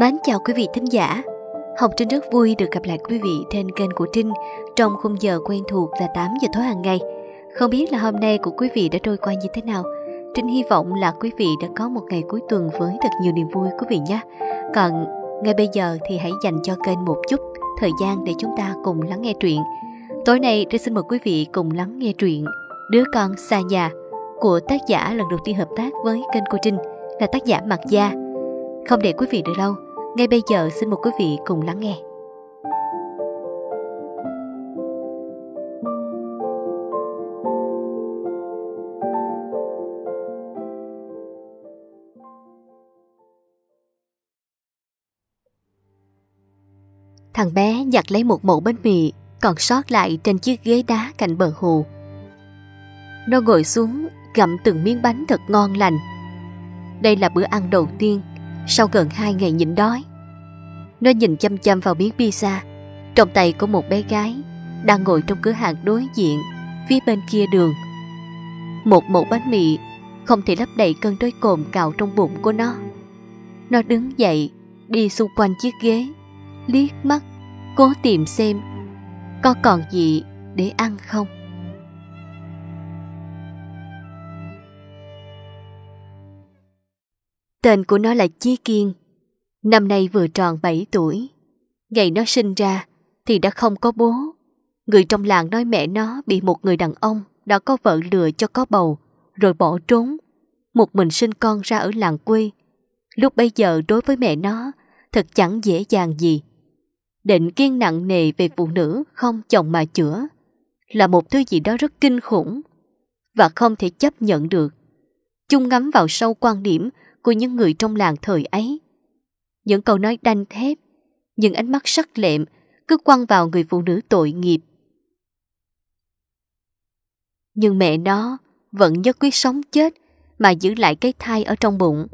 Mến chào quý vị thính giả. Học Trinh rất vui được gặp lại quý vị trên kênh của Trinh trong khung giờ quen thuộc là 8 giờ tối hàng ngày. Không biết là hôm nay của quý vị đã trôi qua như thế nào. Trinh hy vọng là quý vị đã có một ngày cuối tuần với thật nhiều niềm vui quý vị nhé. Còn ngay bây giờ thì hãy dành cho kênh một chút thời gian để chúng ta cùng lắng nghe truyện. Tối nay Trinh xin mời quý vị cùng lắng nghe truyện Đứa con xa nhà của tác giả lần đầu tiên hợp tác với kênh cô Trinh là tác giả Mạc Gia. Không để quý vị đợi lâu, ngay bây giờ xin mời quý vị cùng lắng nghe. Thằng bé nhặt lấy một mẩu bánh mì còn sót lại trên chiếc ghế đá cạnh bờ hồ. Nó ngồi xuống gặm từng miếng bánh thật ngon lành. Đây là bữa ăn đầu tiên sau gần hai ngày nhịn đói. Nó nhìn chăm chăm vào miếng pizza, trong tay có một bé gái đang ngồi trong cửa hàng đối diện, phía bên kia đường. Một mẩu bánh mì không thể lấp đầy cơn đói cồn cào trong bụng của nó. Nó đứng dậy, đi xung quanh chiếc ghế, liếc mắt, cố tìm xem có còn gì để ăn không. Tên của nó là Chi Kiên. Năm nay vừa tròn 7 tuổi. Ngày nó sinh ra thì đã không có bố. Người trong làng nói mẹ nó bị một người đàn ông đã có vợ lừa cho có bầu rồi bỏ trốn. Một mình sinh con ra ở làng quê. Lúc bây giờ đối với mẹ nó thật chẳng dễ dàng gì. Định kiên nặng nề về phụ nữ không chồng mà chữa là một thứ gì đó rất kinh khủng và không thể chấp nhận được. Chung ngắm vào sâu quan điểm của những người trong làng thời ấy. Những câu nói đanh thép, những ánh mắt sắc lẹm cứ quăng vào người phụ nữ tội nghiệp. Nhưng mẹ nó vẫn nhất quyết sống chết mà giữ lại cái thai ở trong bụng.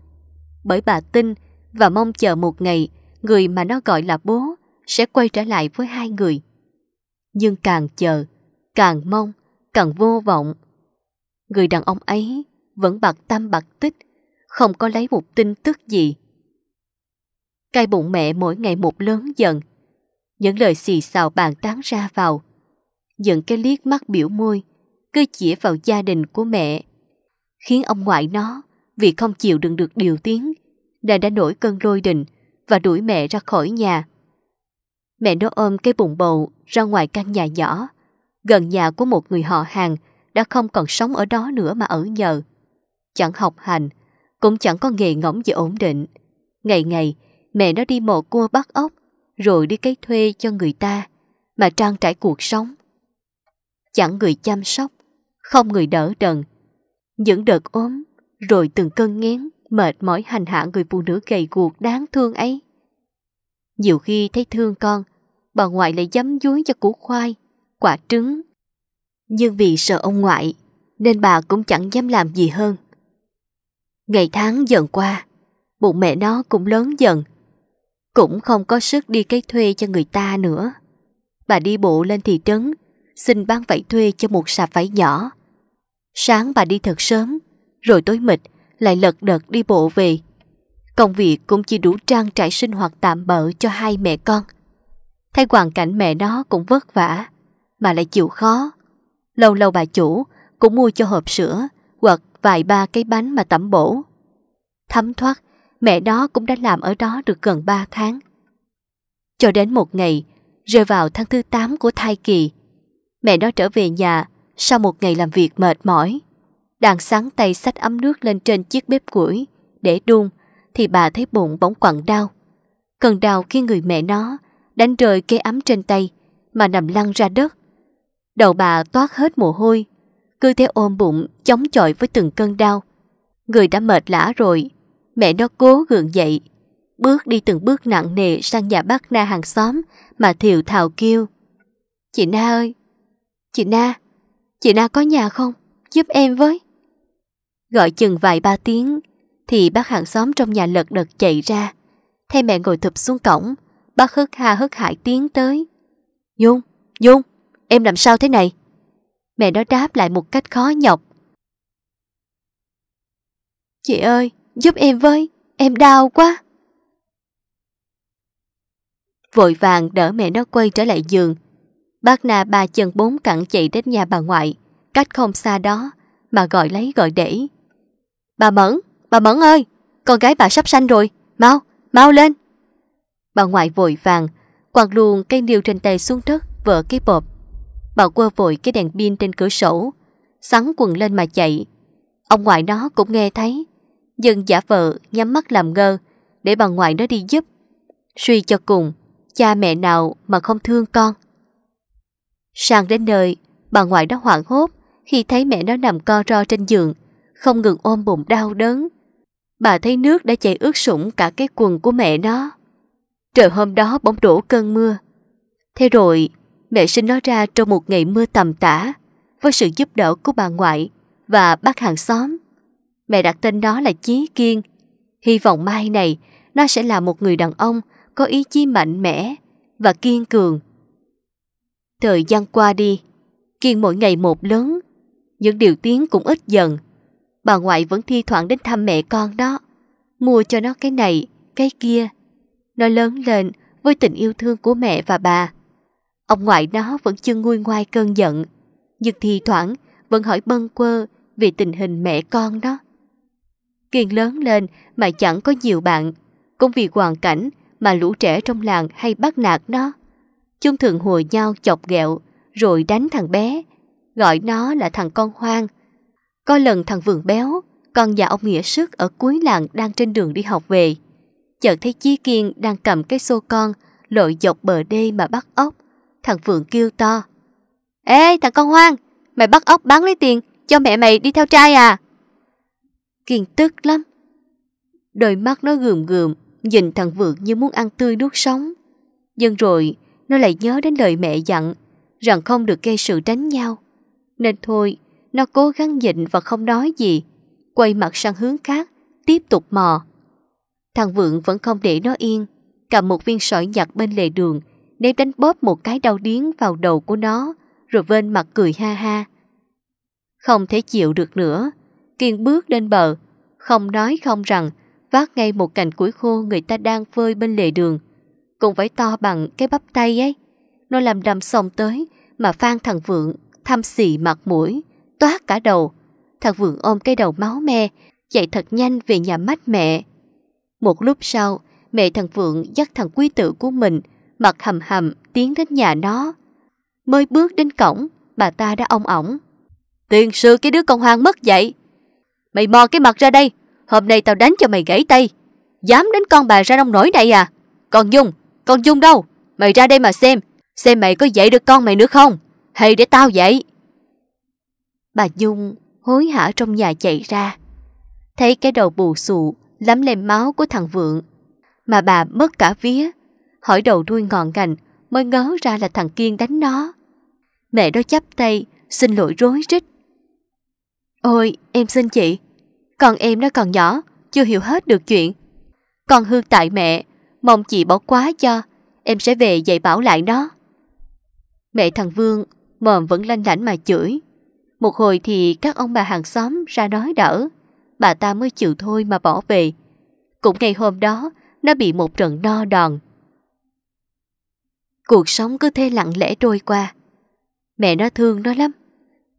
Bởi bà tin và mong chờ một ngày người mà nó gọi là bố sẽ quay trở lại với hai người. Nhưng càng chờ, càng mong, càng vô vọng. Người đàn ông ấy vẫn bạc tâm bạc tích không có lấy một tin tức gì. Cái bụng mẹ mỗi ngày một lớn dần, những lời xì xào bàn tán ra vào, những cái liếc mắt biểu môi, cứ chỉ vào gia đình của mẹ, khiến ông ngoại nó vì không chịu đựng được điều tiếng, đã đã nổi cơn lôi đình và đuổi mẹ ra khỏi nhà. Mẹ nó ôm cái bụng bầu ra ngoài căn nhà nhỏ, gần nhà của một người họ hàng đã không còn sống ở đó nữa mà ở nhờ. Chẳng học hành, cũng chẳng có nghề ngỗng gì ổn định. Ngày ngày, mẹ nó đi mò cua bắt ốc, rồi đi cấy thuê cho người ta, mà trang trải cuộc sống. Chẳng người chăm sóc, không người đỡ đần. Những đợt ốm, rồi từng cơn ngén mệt mỏi hành hạ người phụ nữ gầy guộc đáng thương ấy. Nhiều khi thấy thương con, bà ngoại lại dám dúi cho củ khoai, quả trứng. Nhưng vì sợ ông ngoại, nên bà cũng chẳng dám làm gì hơn. Ngày tháng dần qua, bụng mẹ nó cũng lớn dần. Cũng không có sức đi cái thuê cho người ta nữa. Bà đi bộ lên thị trấn, xin bán vải thuê cho một sạp vải nhỏ. Sáng bà đi thật sớm, rồi tối mịt lại lật đật đi bộ về. Công việc cũng chỉ đủ trang trải sinh hoạt tạm bỡ cho hai mẹ con. Thay hoàn cảnh mẹ nó cũng vất vả, mà lại chịu khó. Lâu lâu bà chủ cũng mua cho hộp sữa hoặc vài ba cái bánh mà tẩm bổ. Thấm thoát, mẹ đó cũng đã làm ở đó được gần 3 tháng. Cho đến một ngày, rơi vào tháng thứ 8 của thai kỳ, mẹ đó trở về nhà sau một ngày làm việc mệt mỏi. Đang sáng tay sách ấm nước lên trên chiếc bếp củi để đun thì bà thấy bụng bỗng quặn đau. Cần đau khi người mẹ nó đánh rơi cái ấm trên tay mà nằm lăn ra đất. Đầu bà toát hết mồ hôi cứ thế ôm bụng, chống chọi với từng cơn đau. Người đã mệt lã rồi, mẹ nó cố gượng dậy, bước đi từng bước nặng nề sang nhà bác Na hàng xóm mà thiều thào kêu. Chị Na ơi, chị Na, chị Na có nhà không? Giúp em với. Gọi chừng vài ba tiếng, thì bác hàng xóm trong nhà lật đật chạy ra. thấy mẹ ngồi thụp xuống cổng, bác hất ha hớt hải tiến tới. Dung, Dung, em làm sao thế này? Mẹ nó đáp lại một cách khó nhọc. Chị ơi, giúp em với, em đau quá. Vội vàng đỡ mẹ nó quay trở lại giường. Bác Na ba chân bốn cẳng chạy đến nhà bà ngoại, cách không xa đó, mà gọi lấy gọi để. Bà Mẫn, bà Mẫn ơi, con gái bà sắp sanh rồi, mau, mau lên. Bà ngoại vội vàng, quạt luôn cây điều trên tay xuống đất, vỡ cái bộp. Bà quơ vội cái đèn pin trên cửa sổ Sắn quần lên mà chạy Ông ngoại nó cũng nghe thấy Dân giả vợ nhắm mắt làm ngơ Để bà ngoại nó đi giúp Suy cho cùng Cha mẹ nào mà không thương con Sang đến nơi Bà ngoại nó hoảng hốt Khi thấy mẹ nó nằm co ro trên giường Không ngừng ôm bụng đau đớn Bà thấy nước đã chảy ướt sũng cả cái quần của mẹ nó Trời hôm đó bỗng đổ cơn mưa Thế rồi mẹ sinh nó ra trong một ngày mưa tầm tã với sự giúp đỡ của bà ngoại và bác hàng xóm. Mẹ đặt tên nó là Chí Kiên. Hy vọng mai này nó sẽ là một người đàn ông có ý chí mạnh mẽ và kiên cường. Thời gian qua đi, Kiên mỗi ngày một lớn, những điều tiếng cũng ít dần. Bà ngoại vẫn thi thoảng đến thăm mẹ con đó, mua cho nó cái này, cái kia. Nó lớn lên với tình yêu thương của mẹ và bà. Ông ngoại nó vẫn chưa nguôi ngoai cơn giận, nhưng thi thoảng vẫn hỏi bâng quơ về tình hình mẹ con đó. Kiên lớn lên mà chẳng có nhiều bạn, cũng vì hoàn cảnh mà lũ trẻ trong làng hay bắt nạt nó. Chúng thường hùa nhau chọc ghẹo, rồi đánh thằng bé, gọi nó là thằng con hoang. Có lần thằng vườn béo, con nhà ông Nghĩa Sức ở cuối làng đang trên đường đi học về. Chợt thấy Chí Kiên đang cầm cái xô con, lội dọc bờ đê mà bắt ốc thằng Vượng kêu to. Ê thằng con hoang, mày bắt ốc bán lấy tiền cho mẹ mày đi theo trai à? Kiên tức lắm. Đôi mắt nó gườm gườm, nhìn thằng Vượng như muốn ăn tươi nuốt sống. Nhưng rồi, nó lại nhớ đến lời mẹ dặn rằng không được gây sự đánh nhau. Nên thôi, nó cố gắng nhịn và không nói gì, quay mặt sang hướng khác, tiếp tục mò. Thằng Vượng vẫn không để nó yên, cầm một viên sỏi nhặt bên lề đường, ném đánh bóp một cái đau điếng vào đầu của nó, rồi vên mặt cười ha ha. Không thể chịu được nữa, Kiên bước lên bờ, không nói không rằng, vác ngay một cành củi khô người ta đang phơi bên lề đường, cũng phải to bằng cái bắp tay ấy. Nó làm đầm sông tới, mà phan thằng Vượng thăm xì mặt mũi, toát cả đầu. Thằng Vượng ôm cái đầu máu me, chạy thật nhanh về nhà mách mẹ. Một lúc sau, mẹ thằng Vượng dắt thằng quý tử của mình mặt hầm hầm tiến đến nhà nó. Mới bước đến cổng, bà ta đã ông ổng. Tiền sư cái đứa con hoang mất dậy. Mày mò cái mặt ra đây, hôm nay tao đánh cho mày gãy tay. Dám đến con bà ra nông nổi này à? con Dung, con Dung đâu? Mày ra đây mà xem, xem mày có dạy được con mày nữa không? Hay để tao dạy. Bà Dung hối hả trong nhà chạy ra. Thấy cái đầu bù xù lắm lên máu của thằng Vượng mà bà mất cả vía hỏi đầu đuôi ngọn ngành, mới ngớ ra là thằng Kiên đánh nó. Mẹ đó chắp tay, xin lỗi rối rít. Ôi, em xin chị, con em nó còn nhỏ, chưa hiểu hết được chuyện. Con hư tại mẹ, mong chị bỏ quá cho, em sẽ về dạy bảo lại nó. Mẹ thằng Vương, mồm vẫn lanh lảnh mà chửi. Một hồi thì các ông bà hàng xóm ra nói đỡ, bà ta mới chịu thôi mà bỏ về. Cũng ngày hôm đó, nó bị một trận no đòn. Cuộc sống cứ thế lặng lẽ trôi qua. Mẹ nó thương nó lắm.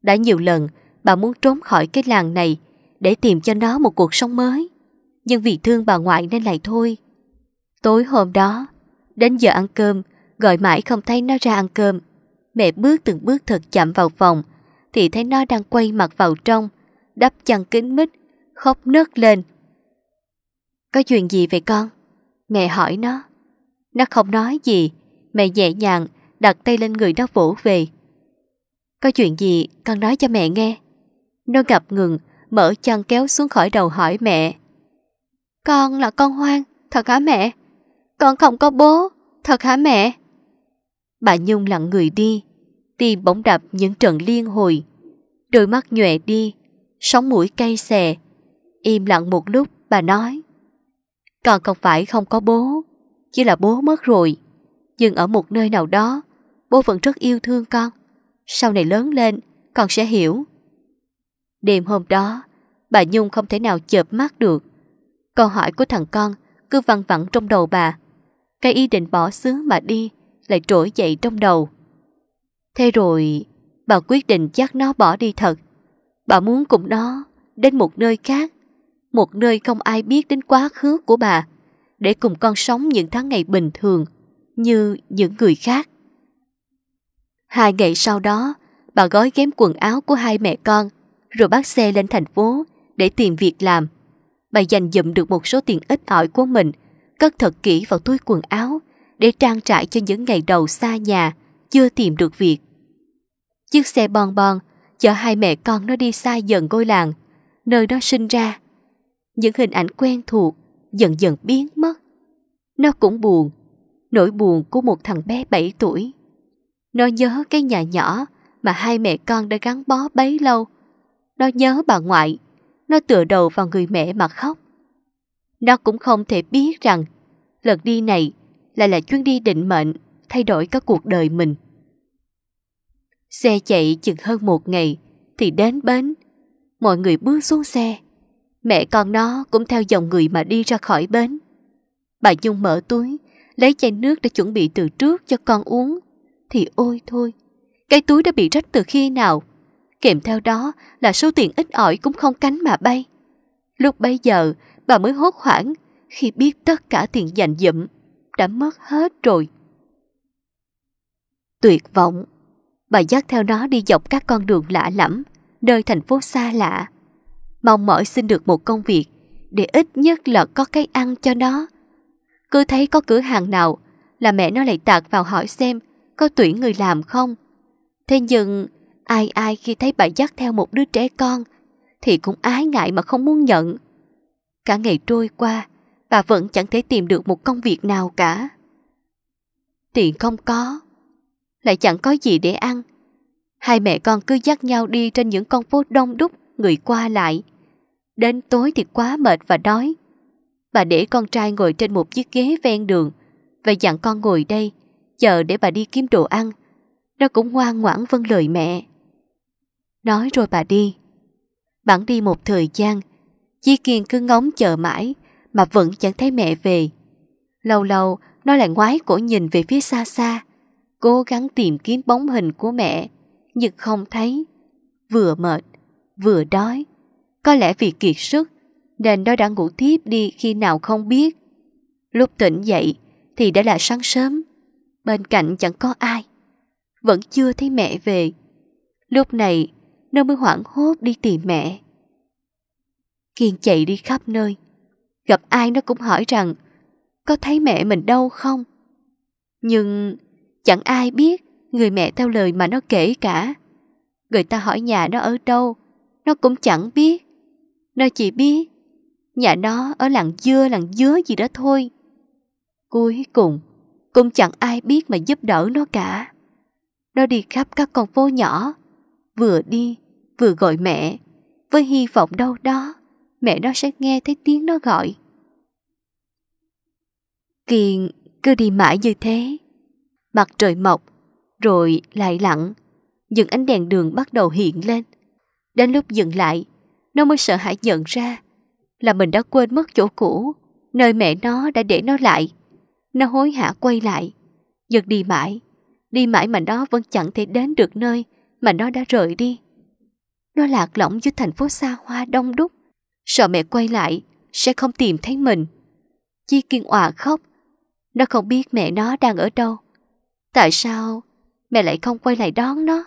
Đã nhiều lần, bà muốn trốn khỏi cái làng này để tìm cho nó một cuộc sống mới. Nhưng vì thương bà ngoại nên lại thôi. Tối hôm đó, đến giờ ăn cơm, gọi mãi không thấy nó ra ăn cơm. Mẹ bước từng bước thật chậm vào phòng, thì thấy nó đang quay mặt vào trong, đắp chăn kính mít, khóc nấc lên. Có chuyện gì vậy con? Mẹ hỏi nó. Nó không nói gì, Mẹ nhẹ nhàng đặt tay lên người nó vỗ về. Có chuyện gì con nói cho mẹ nghe. Nó gặp ngừng, mở chăn kéo xuống khỏi đầu hỏi mẹ. Con là con hoang, thật hả mẹ? Con không có bố, thật hả mẹ? Bà Nhung lặng người đi, tim bỗng đập những trận liên hồi. Đôi mắt nhòe đi, sóng mũi cay xè. Im lặng một lúc bà nói. Con không phải không có bố, chỉ là bố mất rồi nhưng ở một nơi nào đó, bố vẫn rất yêu thương con. Sau này lớn lên, con sẽ hiểu. Đêm hôm đó, bà Nhung không thể nào chợp mắt được. Câu hỏi của thằng con cứ văng vẳng trong đầu bà. Cái ý định bỏ xứ mà đi lại trỗi dậy trong đầu. Thế rồi, bà quyết định chắc nó bỏ đi thật. Bà muốn cùng nó đến một nơi khác, một nơi không ai biết đến quá khứ của bà, để cùng con sống những tháng ngày bình thường như những người khác. Hai ngày sau đó, bà gói ghém quần áo của hai mẹ con, rồi bắt xe lên thành phố để tìm việc làm. Bà dành dụm được một số tiền ít ỏi của mình, cất thật kỹ vào túi quần áo để trang trải cho những ngày đầu xa nhà, chưa tìm được việc. Chiếc xe bon bon chở hai mẹ con nó đi xa dần ngôi làng, nơi nó sinh ra. Những hình ảnh quen thuộc dần dần biến mất. Nó cũng buồn nỗi buồn của một thằng bé 7 tuổi. Nó nhớ cái nhà nhỏ mà hai mẹ con đã gắn bó bấy lâu. Nó nhớ bà ngoại, nó tựa đầu vào người mẹ mà khóc. Nó cũng không thể biết rằng lần đi này lại là chuyến đi định mệnh thay đổi cả cuộc đời mình. Xe chạy chừng hơn một ngày thì đến bến. Mọi người bước xuống xe. Mẹ con nó cũng theo dòng người mà đi ra khỏi bến. Bà Dung mở túi lấy chai nước đã chuẩn bị từ trước cho con uống, thì ôi thôi, cái túi đã bị rách từ khi nào. Kèm theo đó là số tiền ít ỏi cũng không cánh mà bay. Lúc bấy giờ, bà mới hốt hoảng khi biết tất cả tiền dành dụm đã mất hết rồi. Tuyệt vọng, bà dắt theo nó đi dọc các con đường lạ lẫm, nơi thành phố xa lạ. Mong mỏi xin được một công việc để ít nhất là có cái ăn cho nó cứ thấy có cửa hàng nào là mẹ nó lại tạt vào hỏi xem có tuyển người làm không. Thế nhưng ai ai khi thấy bà dắt theo một đứa trẻ con thì cũng ái ngại mà không muốn nhận. Cả ngày trôi qua, bà vẫn chẳng thể tìm được một công việc nào cả. Tiền không có, lại chẳng có gì để ăn. Hai mẹ con cứ dắt nhau đi trên những con phố đông đúc, người qua lại. Đến tối thì quá mệt và đói. Bà để con trai ngồi trên một chiếc ghế ven đường và dặn con ngồi đây, chờ để bà đi kiếm đồ ăn. Nó cũng ngoan ngoãn vâng lời mẹ. Nói rồi bà đi. Bản đi một thời gian, Chi Kiên cứ ngóng chờ mãi mà vẫn chẳng thấy mẹ về. Lâu lâu, nó lại ngoái cổ nhìn về phía xa xa, cố gắng tìm kiếm bóng hình của mẹ, nhưng không thấy. Vừa mệt, vừa đói. Có lẽ vì kiệt sức nên nó đã ngủ tiếp đi khi nào không biết. Lúc tỉnh dậy thì đã là sáng sớm, bên cạnh chẳng có ai, vẫn chưa thấy mẹ về. Lúc này nó mới hoảng hốt đi tìm mẹ. Kiên chạy đi khắp nơi, gặp ai nó cũng hỏi rằng có thấy mẹ mình đâu không? Nhưng chẳng ai biết người mẹ theo lời mà nó kể cả. Người ta hỏi nhà nó ở đâu, nó cũng chẳng biết. Nó chỉ biết Nhà nó ở làng dưa làng dứa gì đó thôi. Cuối cùng, cũng chẳng ai biết mà giúp đỡ nó cả. Nó đi khắp các con phố nhỏ, vừa đi vừa gọi mẹ, với hy vọng đâu đó mẹ nó sẽ nghe thấy tiếng nó gọi. Kiền cứ đi mãi như thế. Mặt trời mọc, rồi lại lặng, những ánh đèn đường bắt đầu hiện lên. Đến lúc dừng lại, nó mới sợ hãi nhận ra là mình đã quên mất chỗ cũ, nơi mẹ nó đã để nó lại. Nó hối hả quay lại, giật đi mãi, đi mãi mà nó vẫn chẳng thể đến được nơi mà nó đã rời đi. Nó lạc lõng giữa thành phố xa hoa đông đúc, sợ mẹ quay lại sẽ không tìm thấy mình. Chi kiên òa khóc, nó không biết mẹ nó đang ở đâu. Tại sao mẹ lại không quay lại đón nó?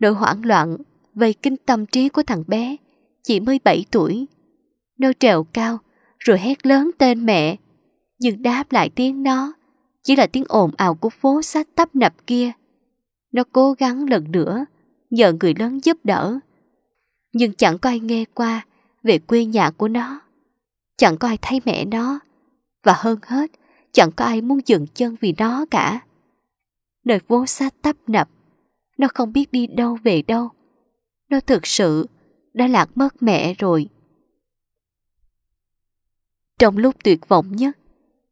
Nỗi hoảng loạn về kinh tâm trí của thằng bé, chỉ mới 7 tuổi nó trèo cao, rồi hét lớn tên mẹ. Nhưng đáp lại tiếng nó, chỉ là tiếng ồn ào của phố xá tấp nập kia. Nó cố gắng lần nữa, nhờ người lớn giúp đỡ. Nhưng chẳng có ai nghe qua về quê nhà của nó. Chẳng có ai thấy mẹ nó. Và hơn hết, chẳng có ai muốn dừng chân vì nó cả. Nơi phố xá tấp nập, nó không biết đi đâu về đâu. Nó thực sự đã lạc mất mẹ rồi. Trong lúc tuyệt vọng nhất,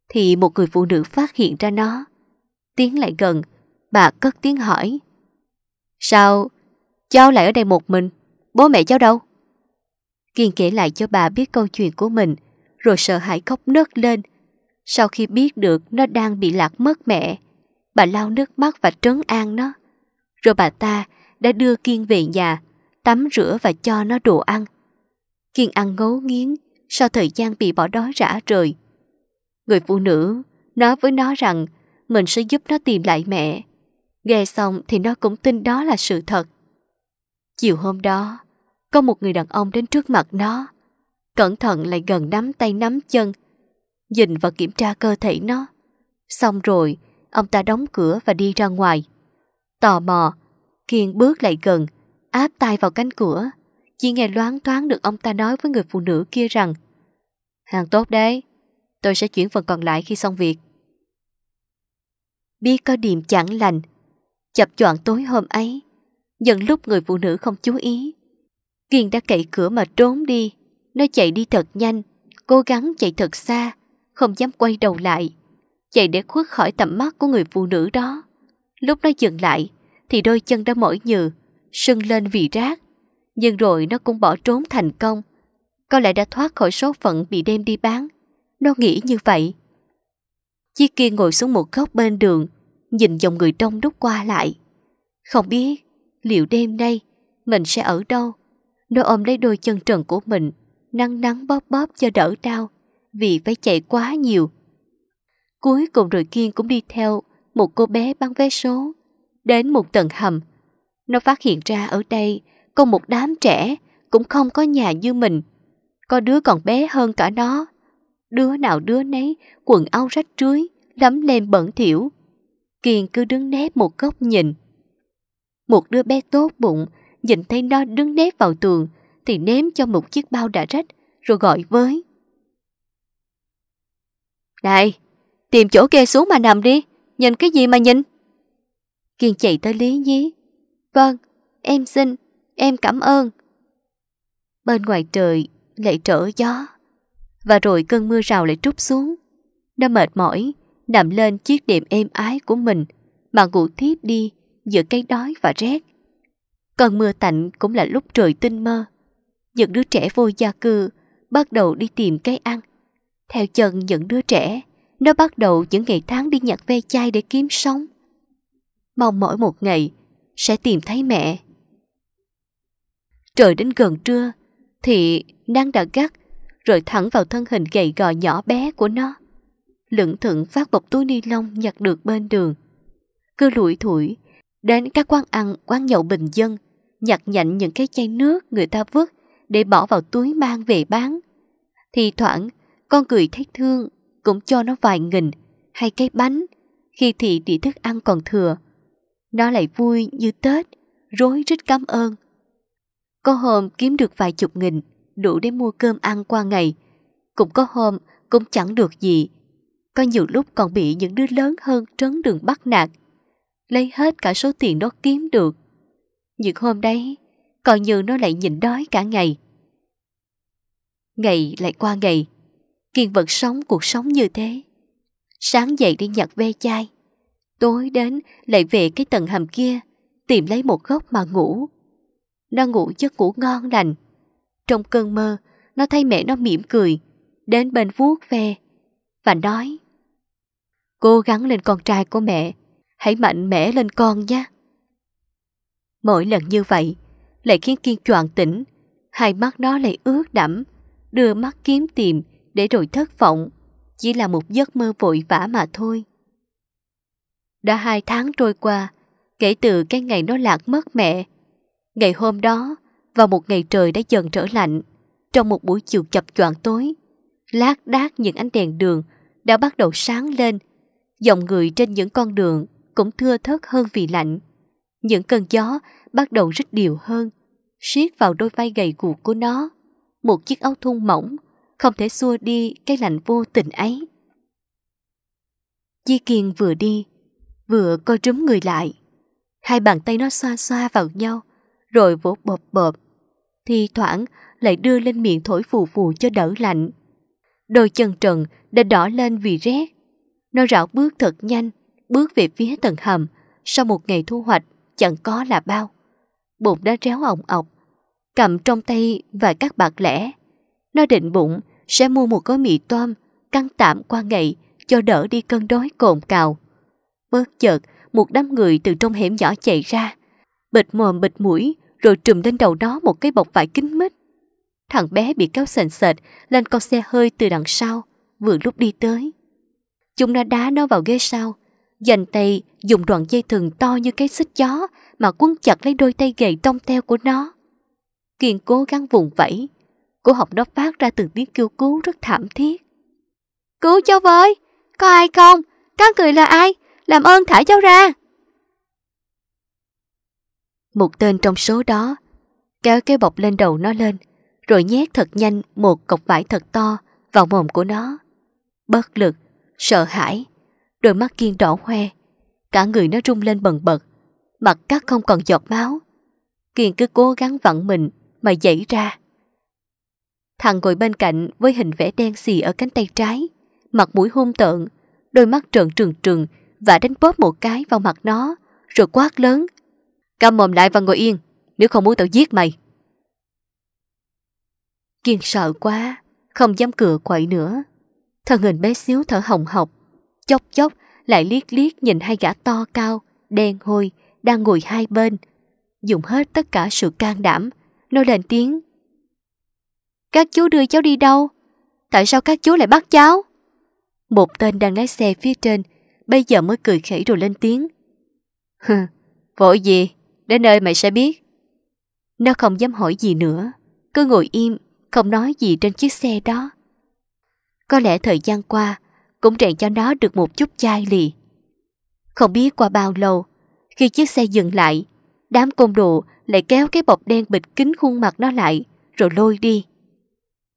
thì một người phụ nữ phát hiện ra nó. Tiến lại gần, bà cất tiếng hỏi. Sao cháu lại ở đây một mình? Bố mẹ cháu đâu? Kiên kể lại cho bà biết câu chuyện của mình, rồi sợ hãi khóc nấc lên. Sau khi biết được nó đang bị lạc mất mẹ, bà lau nước mắt và trấn an nó. Rồi bà ta đã đưa Kiên về nhà, tắm rửa và cho nó đồ ăn. Kiên ăn ngấu nghiến, sau thời gian bị bỏ đói rã rời. Người phụ nữ nói với nó rằng mình sẽ giúp nó tìm lại mẹ. Nghe xong thì nó cũng tin đó là sự thật. Chiều hôm đó, có một người đàn ông đến trước mặt nó. Cẩn thận lại gần nắm tay nắm chân, nhìn và kiểm tra cơ thể nó. Xong rồi, ông ta đóng cửa và đi ra ngoài. Tò mò, Kiên bước lại gần, áp tay vào cánh cửa chỉ nghe loáng thoáng được ông ta nói với người phụ nữ kia rằng Hàng tốt đấy, tôi sẽ chuyển phần còn lại khi xong việc. Biết có điểm chẳng lành, chập choạng tối hôm ấy, dần lúc người phụ nữ không chú ý. Kiên đã cậy cửa mà trốn đi, nó chạy đi thật nhanh, cố gắng chạy thật xa, không dám quay đầu lại, chạy để khuất khỏi tầm mắt của người phụ nữ đó. Lúc nó dừng lại, thì đôi chân đã mỏi nhừ, sưng lên vì rác. Nhưng rồi nó cũng bỏ trốn thành công. Có lẽ đã thoát khỏi số phận bị đem đi bán. Nó nghĩ như vậy. Chiếc kia ngồi xuống một góc bên đường, nhìn dòng người đông đúc qua lại. Không biết liệu đêm nay mình sẽ ở đâu. Nó ôm lấy đôi chân trần của mình, nắng nắng bóp bóp cho đỡ đau, vì phải chạy quá nhiều. Cuối cùng rồi Kiên cũng đi theo một cô bé bán vé số, đến một tầng hầm. Nó phát hiện ra ở đây có một đám trẻ cũng không có nhà như mình. Có đứa còn bé hơn cả nó. Đứa nào đứa nấy, quần áo rách rưới, lấm lem bẩn thỉu. Kiên cứ đứng nép một góc nhìn. Một đứa bé tốt bụng, nhìn thấy nó đứng nép vào tường, thì ném cho một chiếc bao đã rách, rồi gọi với. Này, tìm chỗ kê xuống mà nằm đi, nhìn cái gì mà nhìn? Kiên chạy tới Lý Nhí. Vâng, em xin. Em cảm ơn. Bên ngoài trời lại trở gió. Và rồi cơn mưa rào lại trút xuống. Nó mệt mỏi, nằm lên chiếc đệm êm ái của mình mà ngủ thiếp đi giữa cái đói và rét. Cơn mưa tạnh cũng là lúc trời tinh mơ. Những đứa trẻ vô gia cư bắt đầu đi tìm cái ăn. Theo chân những đứa trẻ, nó bắt đầu những ngày tháng đi nhặt ve chai để kiếm sống. Mong mỗi một ngày sẽ tìm thấy mẹ Trời đến gần trưa Thì nắng đã gắt Rồi thẳng vào thân hình gầy gò nhỏ bé của nó Lững thững phát bọc túi ni lông nhặt được bên đường Cứ lủi thủi Đến các quán ăn, quán nhậu bình dân Nhặt nhạnh những cái chai nước người ta vứt Để bỏ vào túi mang về bán Thì thoảng Con cười thấy thương Cũng cho nó vài nghìn Hay cái bánh Khi thì đĩa thức ăn còn thừa Nó lại vui như Tết Rối rít cảm ơn có hôm kiếm được vài chục nghìn, đủ để mua cơm ăn qua ngày. Cũng có hôm cũng chẳng được gì. Có nhiều lúc còn bị những đứa lớn hơn trấn đường bắt nạt. Lấy hết cả số tiền đó kiếm được. Những hôm đấy, còn như nó lại nhịn đói cả ngày. Ngày lại qua ngày, Kiên vẫn sống cuộc sống như thế. Sáng dậy đi nhặt ve chai, tối đến lại về cái tầng hầm kia, tìm lấy một góc mà ngủ. Nó ngủ giấc ngủ ngon lành. Trong cơn mơ, nó thấy mẹ nó mỉm cười, đến bên vuốt ve và nói Cố gắng lên con trai của mẹ, hãy mạnh mẽ lên con nhé. Mỗi lần như vậy, lại khiến Kiên choàng tỉnh, hai mắt nó lại ướt đẫm, đưa mắt kiếm tìm để rồi thất vọng, chỉ là một giấc mơ vội vã mà thôi. Đã hai tháng trôi qua, kể từ cái ngày nó lạc mất mẹ, Ngày hôm đó, vào một ngày trời đã dần trở lạnh, trong một buổi chiều chập choạng tối, lác đác những ánh đèn đường đã bắt đầu sáng lên, dòng người trên những con đường cũng thưa thớt hơn vì lạnh. Những cơn gió bắt đầu rít đều hơn, siết vào đôi vai gầy guộc của nó, một chiếc áo thun mỏng, không thể xua đi cái lạnh vô tình ấy. Di Kiên vừa đi, vừa co trúm người lại. Hai bàn tay nó xoa xoa vào nhau, rồi vỗ bộp bộp. Thì thoảng lại đưa lên miệng thổi phù phù cho đỡ lạnh. Đôi chân trần đã đỏ lên vì rét. Nó rảo bước thật nhanh, bước về phía tầng hầm, sau một ngày thu hoạch chẳng có là bao. Bụng đã réo ọng ọc, cầm trong tay vài các bạc lẻ. Nó định bụng sẽ mua một gói mì tôm, căng tạm qua ngày cho đỡ đi cơn đói cồn cào. Bất chợt, một đám người từ trong hẻm nhỏ chạy ra, bịt mồm bịt mũi rồi trùm lên đầu đó một cái bọc vải kính mít. Thằng bé bị kéo sền sệt lên con xe hơi từ đằng sau, vừa lúc đi tới. Chúng đã đá nó vào ghế sau, dành tay dùng đoạn dây thừng to như cái xích chó mà quấn chặt lấy đôi tay gầy tông teo của nó. Kiên cố gắng vùng vẫy, cổ họng nó phát ra từng tiếng kêu cứu rất thảm thiết. Cứu cháu với, có ai không? Các người là ai? Làm ơn thả cháu ra. Một tên trong số đó kéo cái bọc lên đầu nó lên rồi nhét thật nhanh một cọc vải thật to vào mồm của nó. Bất lực, sợ hãi, đôi mắt kiên đỏ hoe, cả người nó rung lên bần bật, mặt cắt không còn giọt máu. Kiên cứ cố gắng vặn mình mà dậy ra. Thằng ngồi bên cạnh với hình vẽ đen xì ở cánh tay trái, mặt mũi hung tợn, đôi mắt trợn trừng trừng và đánh bóp một cái vào mặt nó, rồi quát lớn. Cầm mồm lại và ngồi yên Nếu không muốn tao giết mày Kiên sợ quá Không dám cửa quậy nữa Thân hình bé xíu thở hồng hộc Chốc chốc lại liếc liếc nhìn hai gã to cao Đen hôi Đang ngồi hai bên Dùng hết tất cả sự can đảm Nói lên tiếng Các chú đưa cháu đi đâu Tại sao các chú lại bắt cháu Một tên đang lái xe phía trên Bây giờ mới cười khẩy rồi lên tiếng Hừ, vội gì Đến nơi mày sẽ biết. Nó không dám hỏi gì nữa, cứ ngồi im, không nói gì trên chiếc xe đó. Có lẽ thời gian qua cũng rèn cho nó được một chút chai lì. Không biết qua bao lâu, khi chiếc xe dừng lại, đám côn đồ lại kéo cái bọc đen bịt kín khuôn mặt nó lại rồi lôi đi.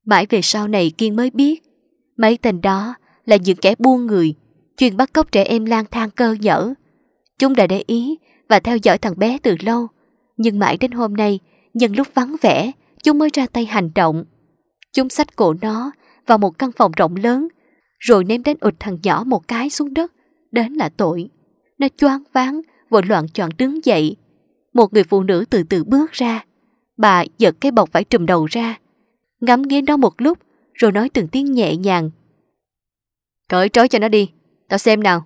Mãi về sau này Kiên mới biết, mấy tên đó là những kẻ buôn người, chuyên bắt cóc trẻ em lang thang cơ nhở. Chúng đã để ý và theo dõi thằng bé từ lâu. Nhưng mãi đến hôm nay, nhân lúc vắng vẻ, chúng mới ra tay hành động. Chúng xách cổ nó vào một căn phòng rộng lớn, rồi ném đến ụt thằng nhỏ một cái xuống đất. Đến là tội. Nó choáng váng, vội loạn choạng đứng dậy. Một người phụ nữ từ từ bước ra. Bà giật cái bọc vải trùm đầu ra. Ngắm nghía nó một lúc, rồi nói từng tiếng nhẹ nhàng. Cởi trói cho nó đi, tao xem nào.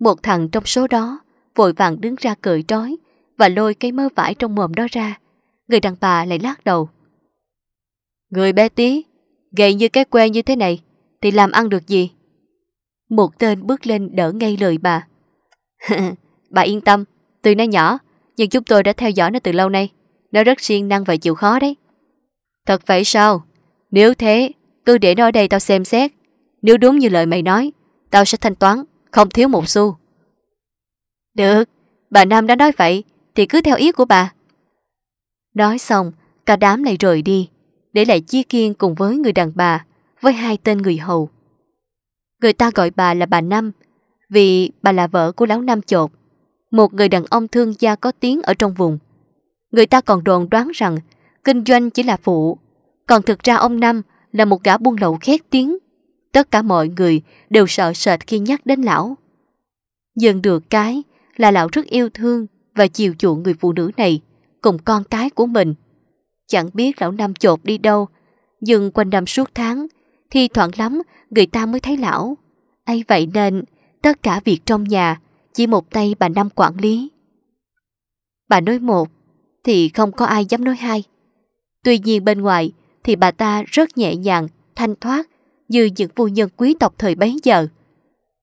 Một thằng trong số đó vội vàng đứng ra cởi trói và lôi cây mơ vải trong mồm đó ra. Người đàn bà lại lắc đầu. Người bé tí, gầy như cái que như thế này, thì làm ăn được gì? Một tên bước lên đỡ ngay lời bà. bà yên tâm, từ nó nhỏ, nhưng chúng tôi đã theo dõi nó từ lâu nay. Nó rất siêng năng và chịu khó đấy. Thật vậy sao? Nếu thế, cứ để nó đây tao xem xét. Nếu đúng như lời mày nói, tao sẽ thanh toán, không thiếu một xu. Được, bà Nam đã nói vậy Thì cứ theo ý của bà Nói xong, cả đám lại rời đi Để lại Chi Kiên cùng với người đàn bà Với hai tên người hầu Người ta gọi bà là bà Năm Vì bà là vợ của lão Nam Chột Một người đàn ông thương gia có tiếng ở trong vùng Người ta còn đồn đoán rằng Kinh doanh chỉ là phụ Còn thực ra ông Năm là một gã buôn lậu khét tiếng Tất cả mọi người đều sợ sệt khi nhắc đến lão Dần được cái là lão rất yêu thương và chiều chuộng người phụ nữ này cùng con cái của mình. Chẳng biết lão Năm chột đi đâu, nhưng quanh năm suốt tháng, thì thoảng lắm người ta mới thấy lão. ấy vậy nên, tất cả việc trong nhà chỉ một tay bà Năm quản lý. Bà nói một, thì không có ai dám nói hai. Tuy nhiên bên ngoài thì bà ta rất nhẹ nhàng, thanh thoát như những phu nhân quý tộc thời bấy giờ.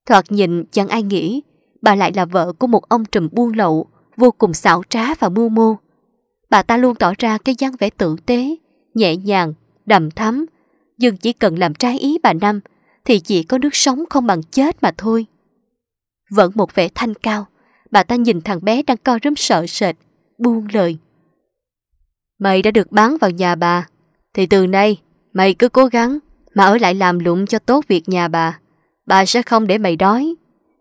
Thoạt nhìn chẳng ai nghĩ bà lại là vợ của một ông trùm buôn lậu, vô cùng xảo trá và mưu mô. Bà ta luôn tỏ ra cái dáng vẻ tử tế, nhẹ nhàng, đầm thắm. Nhưng chỉ cần làm trái ý bà Năm thì chỉ có nước sống không bằng chết mà thôi. Vẫn một vẻ thanh cao, bà ta nhìn thằng bé đang co rúm sợ sệt, buông lời. Mày đã được bán vào nhà bà, thì từ nay mày cứ cố gắng mà ở lại làm lụng cho tốt việc nhà bà. Bà sẽ không để mày đói.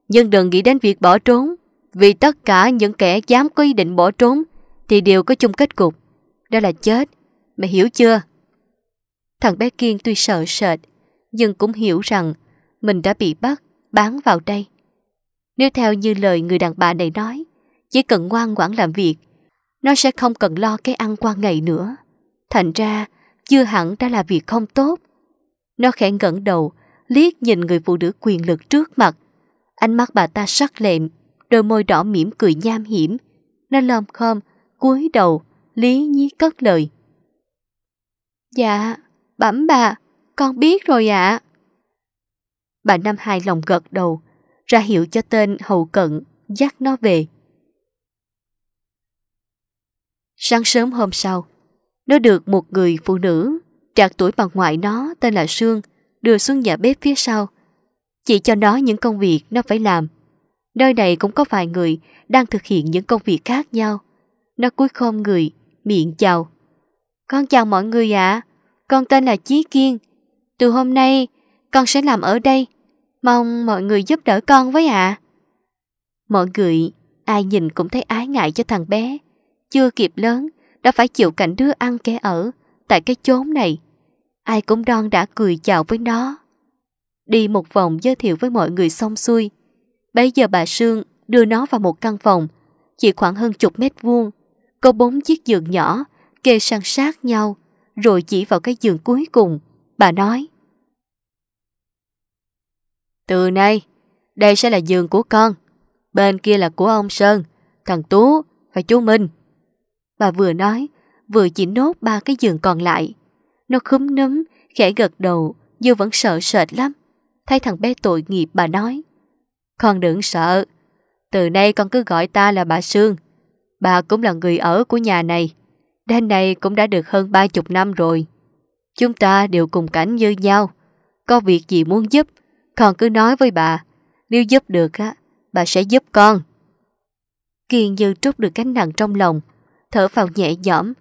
Nhưng đừng nghĩ đến việc bỏ trốn, vì tất cả những kẻ dám có ý định bỏ trốn thì đều có chung kết cục. Đó là chết, mày hiểu chưa? Thằng bé Kiên tuy sợ sệt, nhưng cũng hiểu rằng mình đã bị bắt, bán vào đây. Nếu theo như lời người đàn bà này nói, chỉ cần ngoan ngoãn làm việc, nó sẽ không cần lo cái ăn qua ngày nữa. Thành ra, chưa hẳn đã là việc không tốt. Nó khẽ ngẩng đầu, liếc nhìn người phụ nữ quyền lực trước mặt, Ánh mắt bà ta sắc lẹm, đôi môi đỏ mỉm cười nham hiểm. nên lom khom, cúi đầu, lý nhí cất lời. Dạ, bẩm bà, con biết rồi ạ. Bà Năm hài lòng gật đầu, ra hiệu cho tên hậu cận, dắt nó về. Sáng sớm hôm sau, nó được một người phụ nữ trạc tuổi bà ngoại nó tên là Sương đưa xuống nhà bếp phía sau chỉ cho nó những công việc nó phải làm. Nơi này cũng có vài người đang thực hiện những công việc khác nhau. Nó cúi khom người, miệng chào. Con chào mọi người ạ. Con tên là Chí Kiên. Từ hôm nay, con sẽ làm ở đây. Mong mọi người giúp đỡ con với ạ. À. Mọi người, ai nhìn cũng thấy ái ngại cho thằng bé. Chưa kịp lớn, đã phải chịu cảnh đứa ăn kẻ ở tại cái chốn này. Ai cũng đon đã cười chào với nó đi một vòng giới thiệu với mọi người xong xuôi. Bây giờ bà Sương đưa nó vào một căn phòng, chỉ khoảng hơn chục mét vuông, có bốn chiếc giường nhỏ kê sang sát nhau, rồi chỉ vào cái giường cuối cùng, bà nói. Từ nay, đây sẽ là giường của con, bên kia là của ông Sơn, thằng Tú và chú Minh. Bà vừa nói, vừa chỉ nốt ba cái giường còn lại. Nó khúm núm, khẽ gật đầu, nhưng vẫn sợ sệt lắm. Thay thằng bé tội nghiệp bà nói Con đừng sợ Từ nay con cứ gọi ta là bà Sương Bà cũng là người ở của nhà này Đến nay cũng đã được hơn ba chục năm rồi Chúng ta đều cùng cảnh như nhau Có việc gì muốn giúp Con cứ nói với bà Nếu giúp được á Bà sẽ giúp con Kiên như trút được cánh nặng trong lòng Thở vào nhẹ nhõm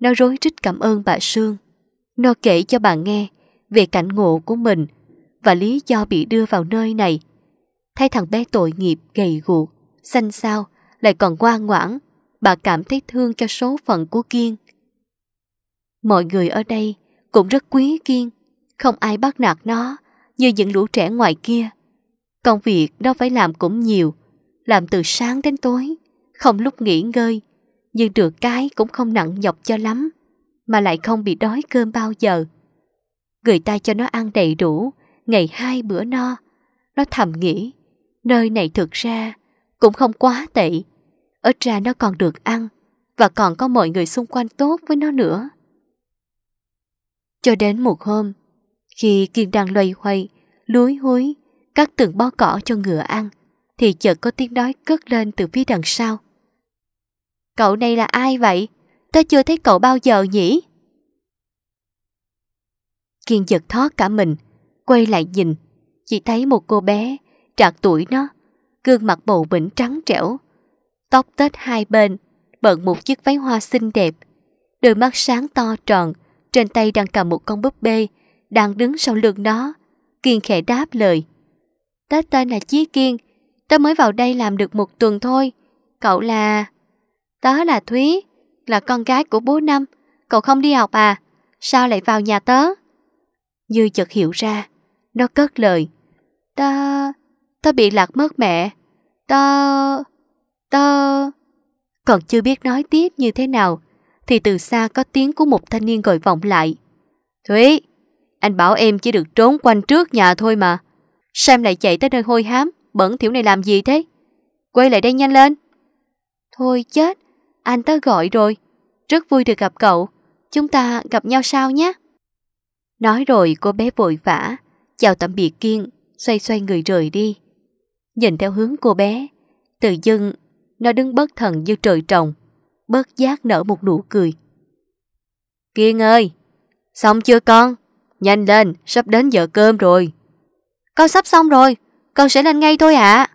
Nó rối rít cảm ơn bà Sương Nó kể cho bà nghe Về cảnh ngộ của mình và lý do bị đưa vào nơi này. Thấy thằng bé tội nghiệp gầy guộc, xanh xao, lại còn ngoan ngoãn, bà cảm thấy thương cho số phận của Kiên. Mọi người ở đây cũng rất quý Kiên, không ai bắt nạt nó như những lũ trẻ ngoài kia. Công việc nó phải làm cũng nhiều, làm từ sáng đến tối, không lúc nghỉ ngơi, nhưng được cái cũng không nặng nhọc cho lắm, mà lại không bị đói cơm bao giờ. Người ta cho nó ăn đầy đủ, ngày hai bữa no. Nó thầm nghĩ, nơi này thực ra cũng không quá tệ. Ở trà nó còn được ăn và còn có mọi người xung quanh tốt với nó nữa. Cho đến một hôm, khi Kiên đang loay hoay, lúi húi, cắt từng bó cỏ cho ngựa ăn, thì chợt có tiếng nói cất lên từ phía đằng sau. Cậu này là ai vậy? Ta chưa thấy cậu bao giờ nhỉ? Kiên giật thót cả mình, Quay lại nhìn, chỉ thấy một cô bé, trạc tuổi nó, gương mặt bầu bỉnh trắng trẻo, tóc tết hai bên, bận một chiếc váy hoa xinh đẹp, đôi mắt sáng to tròn, trên tay đang cầm một con búp bê, đang đứng sau lưng nó, Kiên khẽ đáp lời. Tết tên là Chí Kiên, tớ mới vào đây làm được một tuần thôi, cậu là... Tớ là Thúy, là con gái của bố Năm, cậu không đi học à, sao lại vào nhà tớ? Như chợt hiểu ra, nó cất lời. Ta... ta bị lạc mất mẹ. Ta... ta... Còn chưa biết nói tiếp như thế nào, thì từ xa có tiếng của một thanh niên gọi vọng lại. Thúy, anh bảo em chỉ được trốn quanh trước nhà thôi mà. Sam lại chạy tới nơi hôi hám, bẩn thiểu này làm gì thế? Quay lại đây nhanh lên. Thôi chết, anh ta gọi rồi. Rất vui được gặp cậu. Chúng ta gặp nhau sau nhé. Nói rồi cô bé vội vã, chào tạm biệt Kiên, xoay xoay người rời đi. Nhìn theo hướng cô bé, tự dưng nó đứng bất thần như trời trồng, bất giác nở một nụ cười. Kiên ơi, xong chưa con? Nhanh lên, sắp đến giờ cơm rồi. Con sắp xong rồi, con sẽ lên ngay thôi ạ.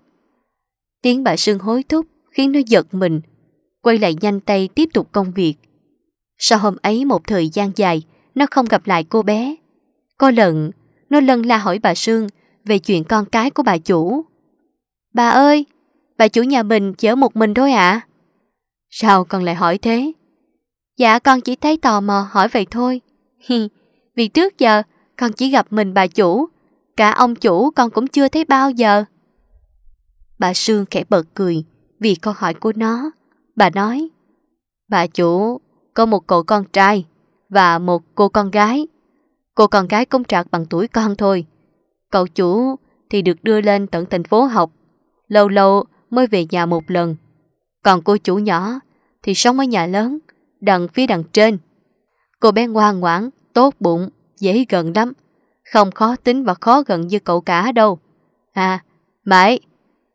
Tiếng bà Sương hối thúc khiến nó giật mình, quay lại nhanh tay tiếp tục công việc. Sau hôm ấy một thời gian dài, nó không gặp lại cô bé. Có lần, nó lần la hỏi bà Sương về chuyện con cái của bà chủ. Bà ơi, bà chủ nhà mình chỉ ở một mình thôi ạ. À? Sao con lại hỏi thế? Dạ con chỉ thấy tò mò hỏi vậy thôi. Hi, vì trước giờ con chỉ gặp mình bà chủ, cả ông chủ con cũng chưa thấy bao giờ. Bà Sương khẽ bật cười vì câu hỏi của nó. Bà nói, bà chủ có một cậu con trai và một cô con gái. Cô con gái cũng trạc bằng tuổi con thôi. Cậu chủ thì được đưa lên tận thành phố học, lâu lâu mới về nhà một lần. Còn cô chủ nhỏ thì sống ở nhà lớn, đằng phía đằng trên. Cô bé ngoan ngoãn, tốt bụng, dễ gần lắm. Không khó tính và khó gần như cậu cả đâu. À, mãi,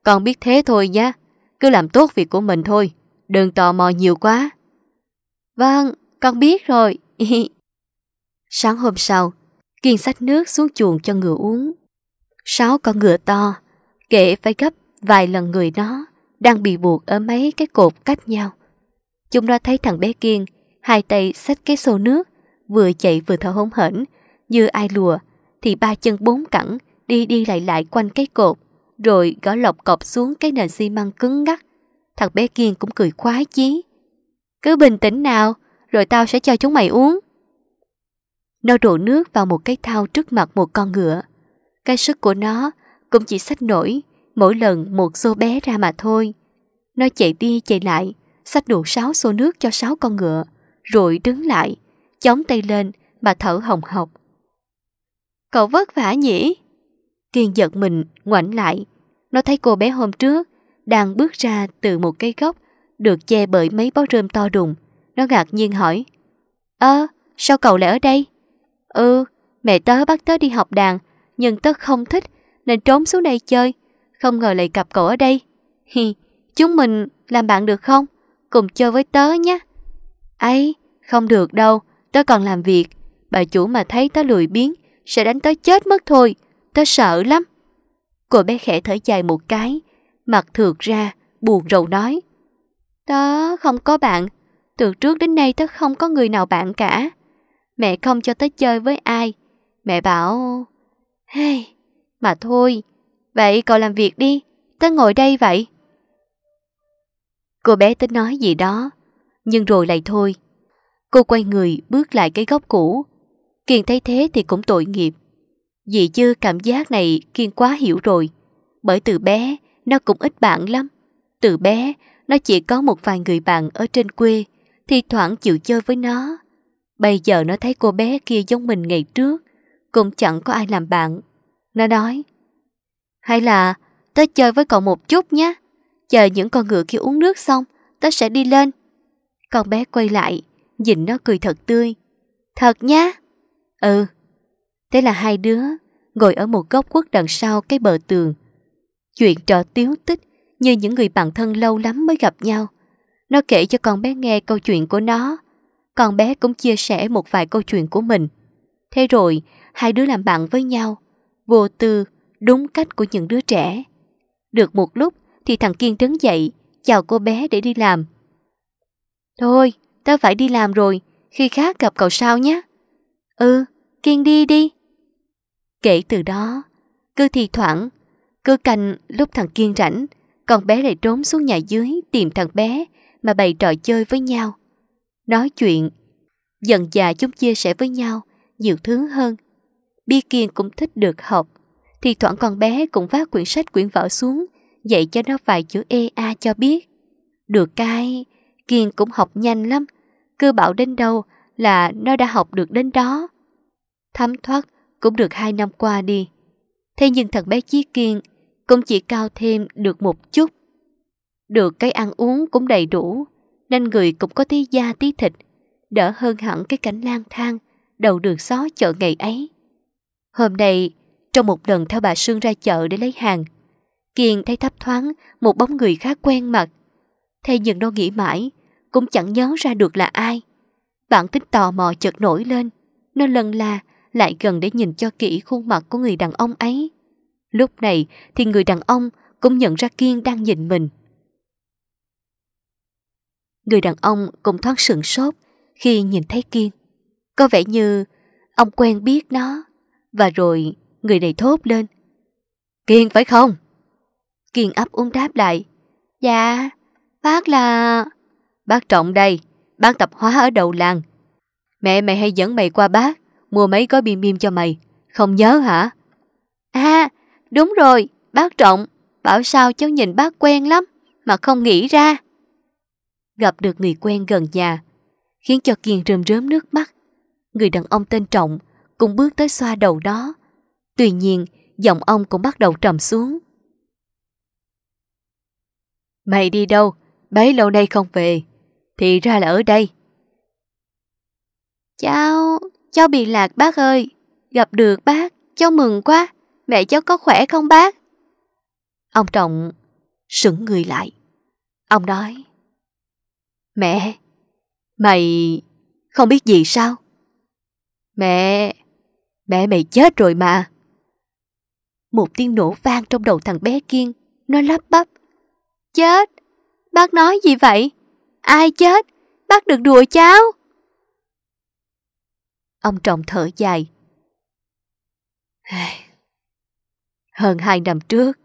con biết thế thôi nhé. Cứ làm tốt việc của mình thôi, đừng tò mò nhiều quá. Vâng, con biết rồi. Sáng hôm sau, Kiên xách nước xuống chuồng cho ngựa uống. Sáu con ngựa to, kể phải gấp vài lần người nó, đang bị buộc ở mấy cái cột cách nhau. Chúng nó thấy thằng bé Kiên, hai tay xách cái xô nước, vừa chạy vừa thở hổn hển, như ai lùa, thì ba chân bốn cẳng đi đi lại lại quanh cái cột, rồi gõ lọc cọp xuống cái nền xi măng cứng ngắc. Thằng bé Kiên cũng cười khoái chí. Cứ bình tĩnh nào, rồi tao sẽ cho chúng mày uống. Nó đổ nước vào một cái thao trước mặt một con ngựa. Cái sức của nó cũng chỉ sách nổi mỗi lần một xô bé ra mà thôi. Nó chạy đi chạy lại, sách đủ sáu xô nước cho sáu con ngựa, rồi đứng lại, chống tay lên mà thở hồng hộc. Cậu vất vả nhỉ? Tiên giật mình, ngoảnh lại. Nó thấy cô bé hôm trước đang bước ra từ một cái góc được che bởi mấy bó rơm to đùng nó ngạc nhiên hỏi Ơ, sao cậu lại ở đây? Ừ, mẹ tớ bắt tớ đi học đàn Nhưng tớ không thích Nên trốn xuống đây chơi Không ngờ lại gặp cậu ở đây Hi, chúng mình làm bạn được không? Cùng chơi với tớ nhé ấy không được đâu Tớ còn làm việc Bà chủ mà thấy tớ lười biếng Sẽ đánh tớ chết mất thôi Tớ sợ lắm Cô bé khẽ thở dài một cái Mặt thượt ra buồn rầu nói Tớ không có bạn từ trước đến nay tớ không có người nào bạn cả. Mẹ không cho tớ chơi với ai. Mẹ bảo... Hey, mà thôi, vậy cậu làm việc đi, tớ ngồi đây vậy. Cô bé tính nói gì đó, nhưng rồi lại thôi. Cô quay người bước lại cái góc cũ. Kiên thấy thế thì cũng tội nghiệp. vì chưa cảm giác này Kiên quá hiểu rồi. Bởi từ bé, nó cũng ít bạn lắm. Từ bé, nó chỉ có một vài người bạn ở trên quê thi thoảng chịu chơi với nó. Bây giờ nó thấy cô bé kia giống mình ngày trước, cũng chẳng có ai làm bạn. Nó nói, hay là tớ chơi với cậu một chút nhé, chờ những con ngựa kia uống nước xong, tớ sẽ đi lên. Con bé quay lại, nhìn nó cười thật tươi. Thật nhá. Ừ. Thế là hai đứa ngồi ở một góc quất đằng sau cái bờ tường. Chuyện trò tiếu tích như những người bạn thân lâu lắm mới gặp nhau. Nó kể cho con bé nghe câu chuyện của nó. Con bé cũng chia sẻ một vài câu chuyện của mình. Thế rồi, hai đứa làm bạn với nhau, vô tư, đúng cách của những đứa trẻ. Được một lúc thì thằng Kiên đứng dậy, chào cô bé để đi làm. Thôi, tao phải đi làm rồi, khi khác gặp cậu sau nhé. Ừ, Kiên đi đi. Kể từ đó, cứ thi thoảng, cứ canh lúc thằng Kiên rảnh, con bé lại trốn xuống nhà dưới tìm thằng bé mà bày trò chơi với nhau. Nói chuyện, dần dà chúng chia sẻ với nhau nhiều thứ hơn. Bi Kiên cũng thích được học, thì thoảng con bé cũng vác quyển sách quyển vở xuống, dạy cho nó vài chữ E A cho biết. Được cái, Kiên cũng học nhanh lắm, cứ bảo đến đâu là nó đã học được đến đó. Thấm thoát cũng được hai năm qua đi. Thế nhưng thằng bé Chí Kiên cũng chỉ cao thêm được một chút. Được cái ăn uống cũng đầy đủ, nên người cũng có tí da tí thịt, đỡ hơn hẳn cái cảnh lang thang, đầu đường xó chợ ngày ấy. Hôm nay, trong một lần theo bà Sương ra chợ để lấy hàng, Kiên thấy thấp thoáng một bóng người khá quen mặt. Thế nhưng nó nghĩ mãi, cũng chẳng nhớ ra được là ai. Bản tính tò mò chợt nổi lên, nó lần là lại gần để nhìn cho kỹ khuôn mặt của người đàn ông ấy. Lúc này thì người đàn ông cũng nhận ra Kiên đang nhìn mình. Người đàn ông cũng thoáng sửng sốt khi nhìn thấy Kiên. Có vẻ như ông quen biết nó. Và rồi người này thốt lên. Kiên phải không? Kiên ấp úng đáp lại. Dạ, bác là... Bác Trọng đây, bán tập hóa ở đầu làng. Mẹ mày hay dẫn mày qua bác, mua mấy gói bim bim cho mày. Không nhớ hả? À, đúng rồi, bác Trọng. Bảo sao cháu nhìn bác quen lắm, mà không nghĩ ra gặp được người quen gần nhà, khiến cho Kiên rơm rớm nước mắt. Người đàn ông tên Trọng cũng bước tới xoa đầu đó. Tuy nhiên, giọng ông cũng bắt đầu trầm xuống. Mày đi đâu? Bấy lâu nay không về. Thì ra là ở đây. Cháu, cháu bị lạc bác ơi. Gặp được bác, cháu mừng quá. Mẹ cháu có khỏe không bác? Ông Trọng sững người lại. Ông nói Mẹ, mày không biết gì sao? Mẹ, mẹ mày chết rồi mà. Một tiếng nổ vang trong đầu thằng bé Kiên, nó lắp bắp. Chết? Bác nói gì vậy? Ai chết? Bác đừng đùa cháu. Ông trọng thở dài. Hơn hai năm trước,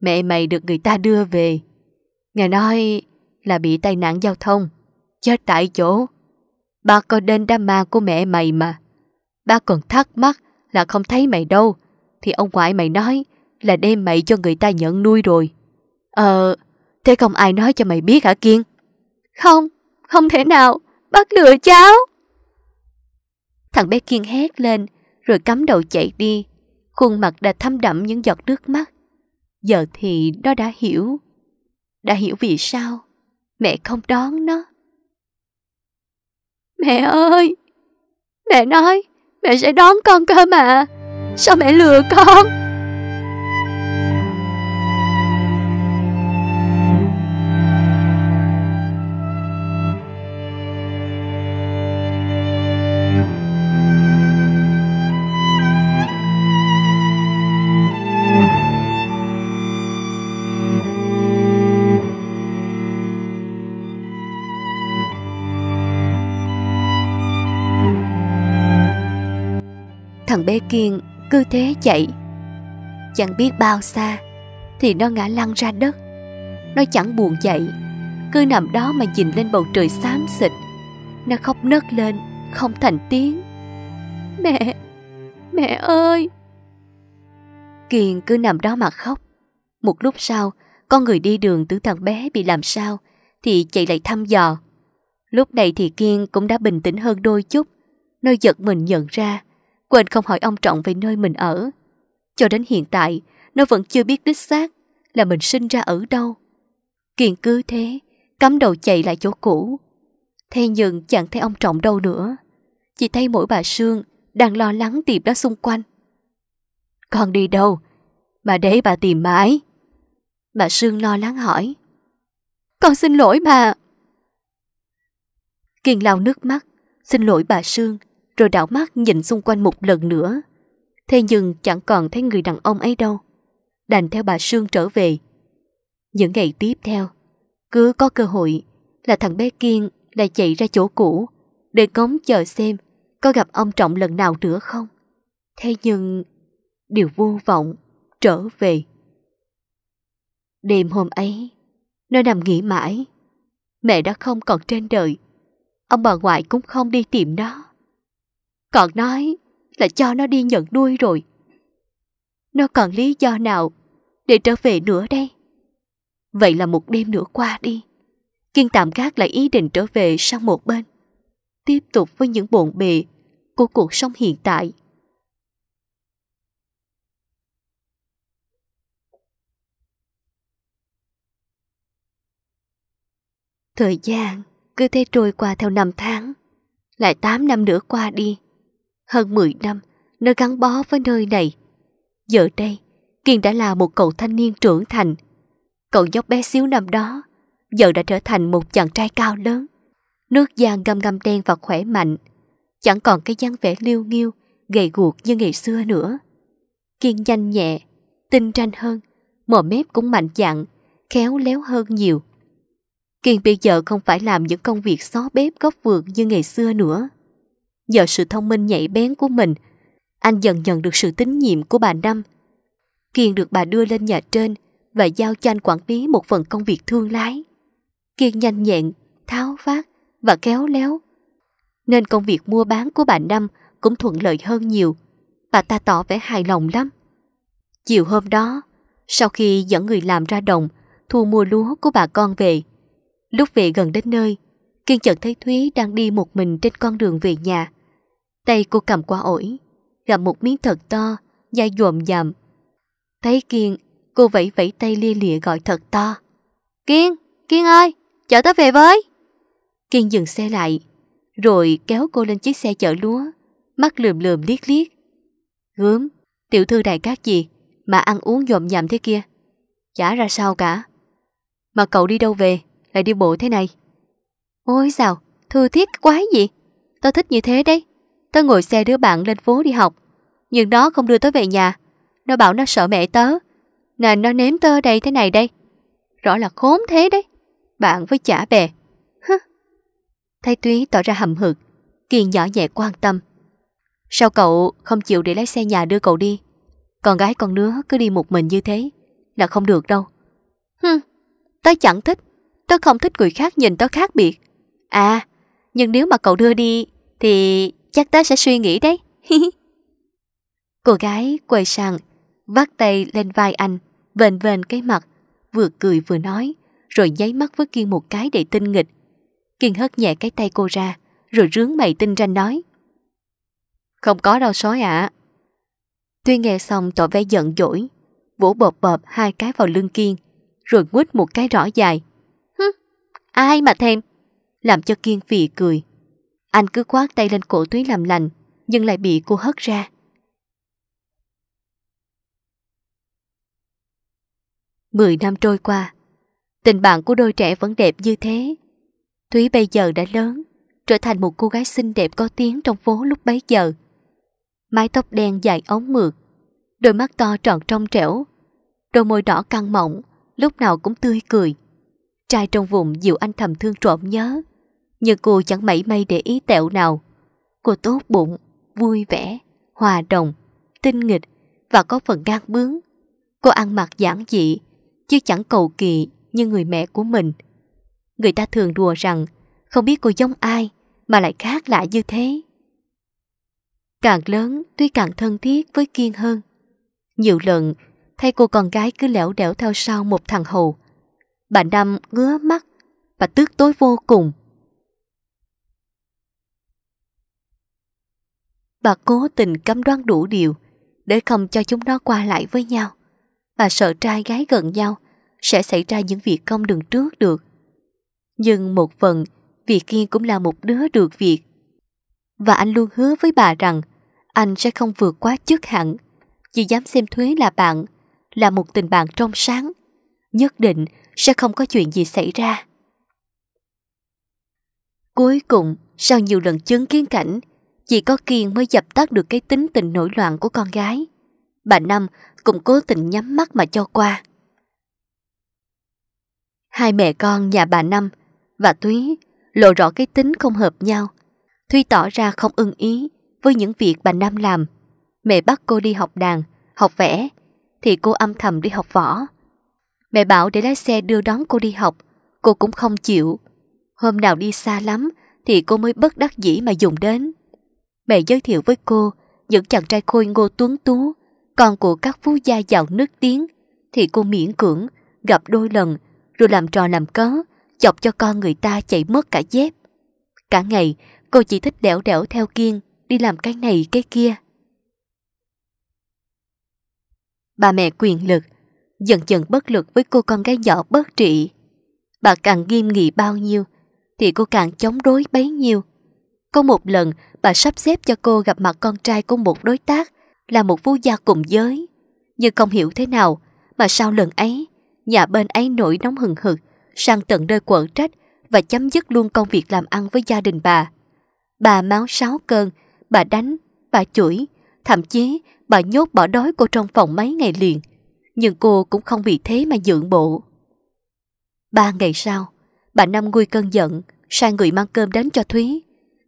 mẹ mày được người ta đưa về. Nghe nói là bị tai nạn giao thông. Chết tại chỗ. Ba coi đến đám ma của mẹ mày mà. Ba còn thắc mắc là không thấy mày đâu. Thì ông ngoại mày nói là đem mày cho người ta nhận nuôi rồi. Ờ, thế không ai nói cho mày biết hả Kiên? Không, không thể nào. Bác lừa cháu. Thằng bé Kiên hét lên rồi cắm đầu chạy đi. Khuôn mặt đã thâm đậm những giọt nước mắt. Giờ thì nó đã hiểu. Đã hiểu vì sao mẹ không đón nó. Mẹ ơi! Mẹ nói mẹ sẽ đón con cơ mà. Sao mẹ lừa con? Để Kiền cứ thế chạy Chẳng biết bao xa Thì nó ngã lăn ra đất Nó chẳng buồn dậy Cứ nằm đó mà nhìn lên bầu trời xám xịt Nó khóc nấc lên Không thành tiếng Mẹ Mẹ ơi Kiên cứ nằm đó mà khóc Một lúc sau Con người đi đường tưởng thằng bé bị làm sao Thì chạy lại thăm dò Lúc này thì Kiên cũng đã bình tĩnh hơn đôi chút Nó giật mình nhận ra Quên không hỏi ông Trọng về nơi mình ở. Cho đến hiện tại, nó vẫn chưa biết đích xác là mình sinh ra ở đâu. Kiền cứ thế, cắm đầu chạy lại chỗ cũ. Thế nhưng chẳng thấy ông Trọng đâu nữa. Chỉ thấy mỗi bà Sương đang lo lắng tìm nó xung quanh. Con đi đâu? Bà để bà tìm mãi. Bà Sương lo lắng hỏi. Con xin lỗi bà. Kiền lau nước mắt, xin lỗi bà Sương rồi đảo mắt nhìn xung quanh một lần nữa. Thế nhưng chẳng còn thấy người đàn ông ấy đâu. Đành theo bà Sương trở về. Những ngày tiếp theo, cứ có cơ hội là thằng bé Kiên lại chạy ra chỗ cũ để ngóng chờ xem có gặp ông Trọng lần nào nữa không. Thế nhưng, điều vô vọng trở về. Đêm hôm ấy, nó nằm nghỉ mãi. Mẹ đã không còn trên đời. Ông bà ngoại cũng không đi tìm nó. Còn nói là cho nó đi nhận nuôi rồi. Nó còn lý do nào để trở về nữa đây? Vậy là một đêm nữa qua đi. Kiên tạm gác lại ý định trở về sang một bên. Tiếp tục với những bộn bề của cuộc sống hiện tại. Thời gian cứ thế trôi qua theo năm tháng, lại 8 năm nữa qua đi hơn 10 năm, nơi gắn bó với nơi này. Giờ đây, Kiên đã là một cậu thanh niên trưởng thành. Cậu nhóc bé xíu năm đó, giờ đã trở thành một chàng trai cao lớn. Nước da ngâm ngâm đen và khỏe mạnh, chẳng còn cái dáng vẻ liêu nghiêu, gầy guộc như ngày xưa nữa. Kiên nhanh nhẹ, tinh tranh hơn, mờ mép cũng mạnh dạn, khéo léo hơn nhiều. Kiên bây giờ không phải làm những công việc xó bếp góc vườn như ngày xưa nữa. Nhờ sự thông minh nhạy bén của mình, anh dần nhận được sự tín nhiệm của bà Năm. Kiên được bà đưa lên nhà trên và giao cho anh quản lý một phần công việc thương lái. Kiên nhanh nhẹn, tháo vát và kéo léo. Nên công việc mua bán của bà Năm cũng thuận lợi hơn nhiều. Bà ta tỏ vẻ hài lòng lắm. Chiều hôm đó, sau khi dẫn người làm ra đồng, thu mua lúa của bà con về, lúc về gần đến nơi, Kiên chợt thấy Thúy đang đi một mình trên con đường về nhà. Tay cô cầm qua ổi, gặp một miếng thật to, dai dồm dầm. Thấy Kiên, cô vẫy vẫy tay lia lịa gọi thật to. Kiên, Kiên ơi, chở tớ về với. Kiên dừng xe lại, rồi kéo cô lên chiếc xe chở lúa, mắt lườm lườm liếc liếc. Gớm, tiểu thư đại cát gì mà ăn uống dồm dầm thế kia? Chả ra sao cả. Mà cậu đi đâu về, lại đi bộ thế này? Ôi dào, thư thiết cái quái gì? Tớ thích như thế đấy. Tớ ngồi xe đứa bạn lên phố đi học. Nhưng nó không đưa tớ về nhà. Nó bảo nó sợ mẹ tớ. Nên nó ném tớ đây thế này đây. Rõ là khốn thế đấy. Bạn với chả bè. Hứ. Thái Túy tỏ ra hầm hực. Kiên nhỏ nhẹ quan tâm. Sao cậu không chịu để lái xe nhà đưa cậu đi? Con gái con nứa cứ đi một mình như thế là không được đâu. Hừm, tớ chẳng thích. Tớ không thích người khác nhìn tớ khác biệt. À, nhưng nếu mà cậu đưa đi thì chắc tớ sẽ suy nghĩ đấy. Cô gái quay sang, vắt tay lên vai anh, vền vền cái mặt, vừa cười vừa nói, rồi nháy mắt với Kiên một cái để tinh nghịch. Kiên hất nhẹ cái tay cô ra, rồi rướng mày tinh ranh nói. Không có đâu sói ạ. Tuy nghe xong tỏ vẻ giận dỗi, vỗ bộp bộp hai cái vào lưng Kiên, rồi quýt một cái rõ dài. Hứ, ai mà thèm làm cho Kiên phì cười. Anh cứ quát tay lên cổ Thúy làm lành, nhưng lại bị cô hất ra. Mười năm trôi qua, tình bạn của đôi trẻ vẫn đẹp như thế. Thúy bây giờ đã lớn, trở thành một cô gái xinh đẹp có tiếng trong phố lúc bấy giờ. Mái tóc đen dài ống mượt, đôi mắt to tròn trong trẻo, đôi môi đỏ căng mọng, lúc nào cũng tươi cười. Trai trong vùng dịu anh thầm thương trộm nhớ, nhưng cô chẳng mảy may để ý tẹo nào. Cô tốt bụng, vui vẻ, hòa đồng, tinh nghịch và có phần gan bướng. Cô ăn mặc giản dị, chứ chẳng cầu kỳ như người mẹ của mình. Người ta thường đùa rằng không biết cô giống ai mà lại khác lạ như thế. Càng lớn tuy càng thân thiết với Kiên hơn. Nhiều lần thay cô con gái cứ lẻo đẻo theo sau một thằng hầu. Bà Năm ngứa mắt và tức tối vô cùng. Bà cố tình cấm đoán đủ điều để không cho chúng nó qua lại với nhau. Bà sợ trai gái gần nhau sẽ xảy ra những việc không đường trước được. Nhưng một phần, vì kia cũng là một đứa được việc. Và anh luôn hứa với bà rằng anh sẽ không vượt quá chức hẳn, chỉ dám xem Thuế là bạn, là một tình bạn trong sáng. Nhất định sẽ không có chuyện gì xảy ra. Cuối cùng, sau nhiều lần chứng kiến cảnh chỉ có Kiên mới dập tắt được cái tính tình nổi loạn của con gái. Bà Năm cũng cố tình nhắm mắt mà cho qua. Hai mẹ con nhà bà Năm và Thúy lộ rõ cái tính không hợp nhau. Thúy tỏ ra không ưng ý với những việc bà năm làm. Mẹ bắt cô đi học đàn, học vẽ, thì cô âm thầm đi học võ. Mẹ bảo để lái xe đưa đón cô đi học, cô cũng không chịu. Hôm nào đi xa lắm thì cô mới bất đắc dĩ mà dùng đến. Mẹ giới thiệu với cô những chàng trai khôi ngô tuấn tú, con của các phú gia giàu nước tiếng, thì cô miễn cưỡng, gặp đôi lần, rồi làm trò làm cớ, chọc cho con người ta chạy mất cả dép. Cả ngày, cô chỉ thích đẻo đẻo theo Kiên, đi làm cái này cái kia. Bà mẹ quyền lực, dần dần bất lực với cô con gái nhỏ bất trị. Bà càng nghiêm nghị bao nhiêu, thì cô càng chống đối bấy nhiêu. Có một lần, bà sắp xếp cho cô gặp mặt con trai của một đối tác là một phú gia cùng giới. Nhưng không hiểu thế nào mà sau lần ấy, nhà bên ấy nổi nóng hừng hực, sang tận nơi quở trách và chấm dứt luôn công việc làm ăn với gia đình bà. Bà máu sáu cơn, bà đánh, bà chửi, thậm chí bà nhốt bỏ đói cô trong phòng mấy ngày liền. Nhưng cô cũng không vì thế mà dưỡng bộ. Ba ngày sau, bà Năm nguôi cơn giận, sai người mang cơm đến cho Thúy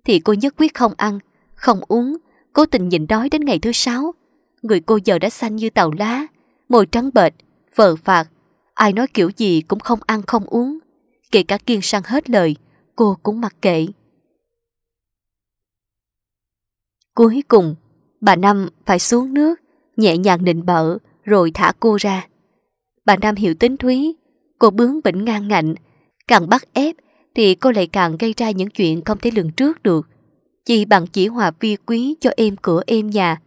thì cô nhất quyết không ăn, không uống, cố tình nhịn đói đến ngày thứ sáu. Người cô giờ đã xanh như tàu lá, môi trắng bệch, vờ phạt, ai nói kiểu gì cũng không ăn không uống. Kể cả kiên sang hết lời, cô cũng mặc kệ. Cuối cùng, bà Năm phải xuống nước, nhẹ nhàng nịnh bợ rồi thả cô ra. Bà Nam hiểu tính Thúy, cô bướng bỉnh ngang ngạnh, càng bắt ép thì cô lại càng gây ra những chuyện không thể lường trước được. Chỉ bằng chỉ hòa vi quý cho em cửa em nhà,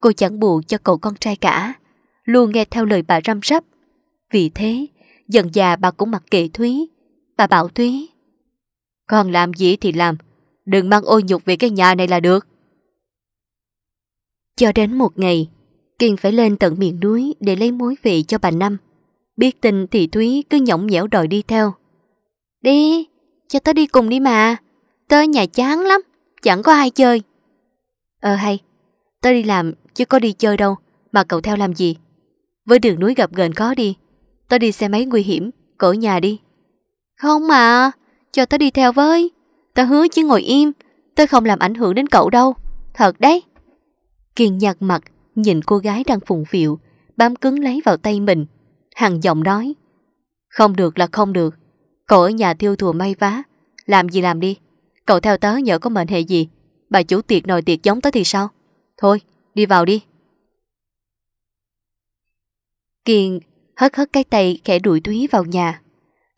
cô chẳng buồn cho cậu con trai cả, luôn nghe theo lời bà răm rắp. Vì thế, dần già bà cũng mặc kệ Thúy. Bà bảo Thúy, con làm gì thì làm, đừng mang ô nhục về cái nhà này là được. Cho đến một ngày, Kiên phải lên tận miền núi để lấy mối về cho bà Năm. Biết tình thì Thúy cứ nhõng nhẽo đòi đi theo. Đi, cho tớ đi cùng đi mà. Tớ nhà chán lắm, chẳng có ai chơi. Ờ hay, tớ đi làm chứ có đi chơi đâu, mà cậu theo làm gì? Với đường núi gặp gền khó đi, tớ đi xe máy nguy hiểm, cỡ nhà đi. Không mà, cho tớ đi theo với. Tớ hứa chứ ngồi im, tớ không làm ảnh hưởng đến cậu đâu. Thật đấy. Kiên nhạt mặt, nhìn cô gái đang phùng phiệu, bám cứng lấy vào tay mình. Hằng giọng nói. Không được là không được, Cậu ở nhà thiêu thùa may vá Làm gì làm đi Cậu theo tớ nhỡ có mệnh hệ gì Bà chủ tiệc nồi tiệc giống tớ thì sao Thôi đi vào đi Kiên hất hất cái tay khẽ đuổi Thúy vào nhà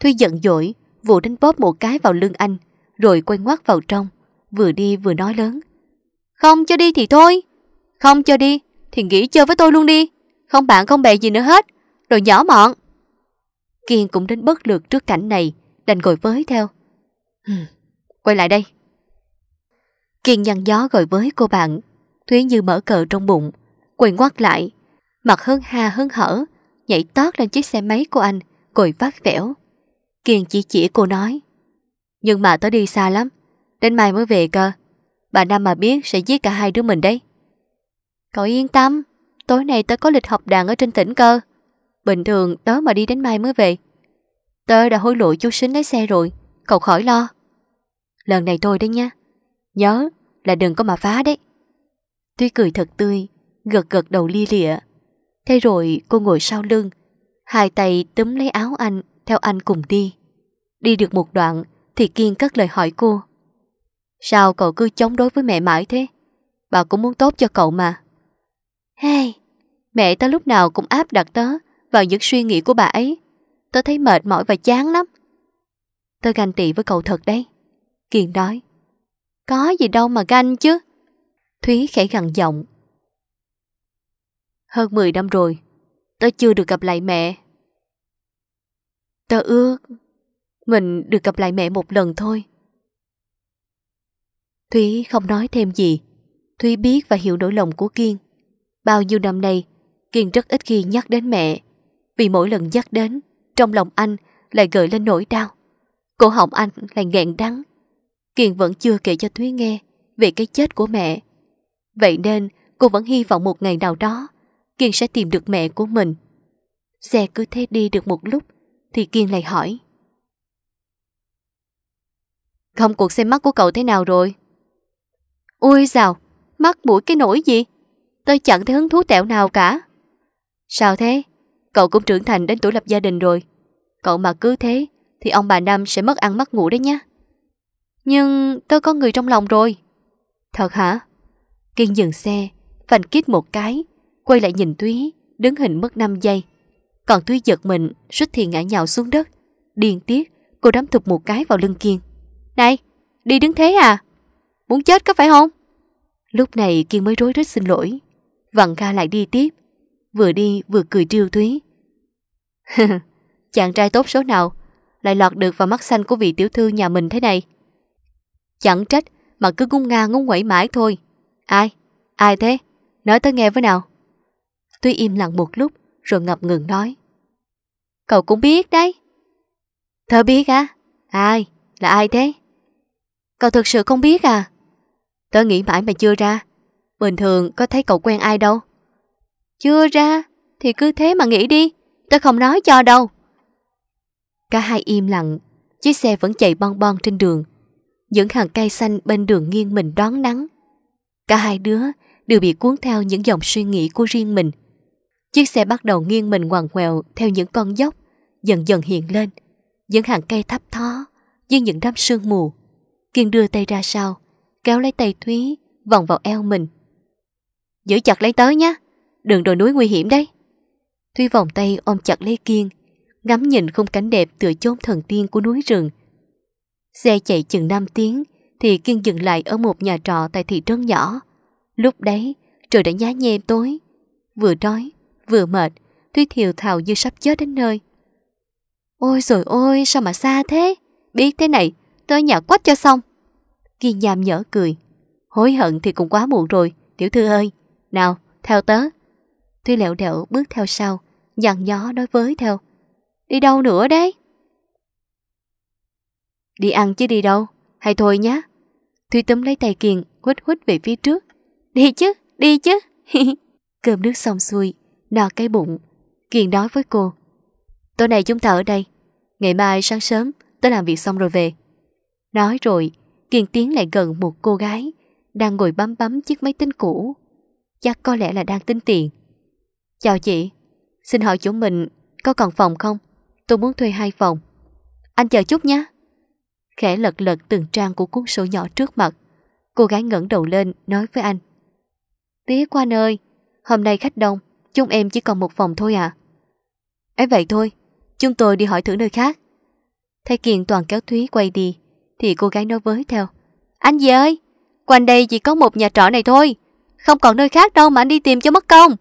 Thúy giận dỗi Vụ đánh bóp một cái vào lưng anh Rồi quay ngoắt vào trong Vừa đi vừa nói lớn Không cho đi thì thôi Không cho đi thì nghỉ chơi với tôi luôn đi Không bạn không bè gì nữa hết Rồi nhỏ mọn Kiên cũng đến bất lực trước cảnh này đành gọi với theo. Ừ. Quay lại đây. Kiên nhăn gió gọi với cô bạn, Thúy như mở cờ trong bụng, quỳ ngoắt lại, mặt hơn ha hơn hở, nhảy tót lên chiếc xe máy của anh, cội vác vẻo. Kiên chỉ chỉ cô nói, nhưng mà tớ đi xa lắm, đến mai mới về cơ. Bà Nam mà biết sẽ giết cả hai đứa mình đấy. Cậu yên tâm, tối nay tớ có lịch học đàn ở trên tỉnh cơ. Bình thường tớ mà đi đến mai mới về, Tớ đã hối lộ chú xính lấy xe rồi, cậu khỏi lo. Lần này thôi đấy nha. Nhớ là đừng có mà phá đấy. Tuy cười thật tươi, gật gật đầu lia lịa. Thế rồi cô ngồi sau lưng, hai tay túm lấy áo anh, theo anh cùng đi. Đi được một đoạn thì Kiên cất lời hỏi cô. Sao cậu cứ chống đối với mẹ mãi thế? Bà cũng muốn tốt cho cậu mà. Hey, mẹ ta lúc nào cũng áp đặt tớ vào những suy nghĩ của bà ấy. Tớ thấy mệt mỏi và chán lắm. Tớ ganh tị với cậu thật đấy. Kiên nói. Có gì đâu mà ganh chứ. Thúy khẽ gằn giọng. Hơn 10 năm rồi, tớ chưa được gặp lại mẹ. Tớ ước mình được gặp lại mẹ một lần thôi. Thúy không nói thêm gì. Thúy biết và hiểu nỗi lòng của Kiên. Bao nhiêu năm nay, Kiên rất ít khi nhắc đến mẹ, vì mỗi lần nhắc đến trong lòng anh lại gợi lên nỗi đau Cổ họng anh lại nghẹn đắng Kiền vẫn chưa kể cho Thúy nghe Về cái chết của mẹ Vậy nên cô vẫn hy vọng một ngày nào đó Kiên sẽ tìm được mẹ của mình Xe cứ thế đi được một lúc Thì Kiên lại hỏi Không cuộc xem mắt của cậu thế nào rồi Ui dào Mắt mũi cái nỗi gì Tôi chẳng thấy hứng thú tẹo nào cả Sao thế Cậu cũng trưởng thành đến tuổi lập gia đình rồi Cậu mà cứ thế Thì ông bà Nam sẽ mất ăn mất ngủ đấy nhé Nhưng tôi có người trong lòng rồi Thật hả? Kiên dừng xe Phanh kít một cái Quay lại nhìn Túy Đứng hình mất 5 giây Còn Túy giật mình Suýt thì ngã nhào xuống đất Điên tiếc Cô đấm thụt một cái vào lưng Kiên Này Đi đứng thế à Muốn chết có phải không Lúc này Kiên mới rối rít xin lỗi Vặn ga lại đi tiếp vừa đi vừa cười trêu thúy. Chàng trai tốt số nào lại lọt được vào mắt xanh của vị tiểu thư nhà mình thế này. Chẳng trách mà cứ ngung nga ngung quẩy mãi thôi. Ai? Ai thế? Nói tới nghe với nào. Thúy im lặng một lúc rồi ngập ngừng nói. Cậu cũng biết đấy. Thơ biết á? À? Ai? Là ai thế? Cậu thực sự không biết à? Tớ nghĩ mãi mà chưa ra. Bình thường có thấy cậu quen ai đâu. Chưa ra thì cứ thế mà nghĩ đi, tôi không nói cho đâu. Cả hai im lặng, chiếc xe vẫn chạy bon bon trên đường. Những hàng cây xanh bên đường nghiêng mình đón nắng. Cả hai đứa đều bị cuốn theo những dòng suy nghĩ của riêng mình. Chiếc xe bắt đầu nghiêng mình ngoằn ngoèo theo những con dốc, dần dần hiện lên. Những hàng cây thấp thó, như những đám sương mù. Kiên đưa tay ra sau, kéo lấy tay Thúy, vòng vào eo mình. Giữ chặt lấy tới nhé. Đường đồi núi nguy hiểm đấy. Thuy vòng tay ôm chặt lấy Kiên, ngắm nhìn khung cảnh đẹp từ chốn thần tiên của núi rừng. Xe chạy chừng 5 tiếng thì Kiên dừng lại ở một nhà trọ tại thị trấn nhỏ. Lúc đấy, trời đã nhá nhem tối. Vừa đói, vừa mệt, Thuy thiều thào như sắp chết đến nơi. Ôi rồi ôi, sao mà xa thế? Biết thế này, tới nhà quách cho xong. Kiên nhàm nhở cười. Hối hận thì cũng quá muộn rồi, tiểu thư ơi. Nào, theo tớ, Tuy lẹo đẹo bước theo sau, dặn gió nói với theo. Đi đâu nữa đấy? Đi ăn chứ đi đâu, hay thôi nhá. Thúy túm lấy tay Kiền, huýt huýt về phía trước. Đi chứ, đi chứ. Cơm nước xong xuôi, no cái bụng. Kiền nói với cô. Tối nay chúng ta ở đây. Ngày mai sáng sớm, tôi làm việc xong rồi về. Nói rồi, Kiền tiến lại gần một cô gái, đang ngồi bấm bấm chiếc máy tính cũ. Chắc có lẽ là đang tính tiền. Chào chị, xin hỏi chỗ mình có còn phòng không? Tôi muốn thuê hai phòng. Anh chờ chút nhé. Khẽ lật lật từng trang của cuốn sổ nhỏ trước mặt. Cô gái ngẩng đầu lên nói với anh. Tía quan ơi, hôm nay khách đông, chúng em chỉ còn một phòng thôi à. Ấy vậy thôi, chúng tôi đi hỏi thử nơi khác. Thấy Kiền toàn kéo Thúy quay đi, thì cô gái nói với theo. Anh gì ơi, quanh đây chỉ có một nhà trọ này thôi, không còn nơi khác đâu mà anh đi tìm cho mất công.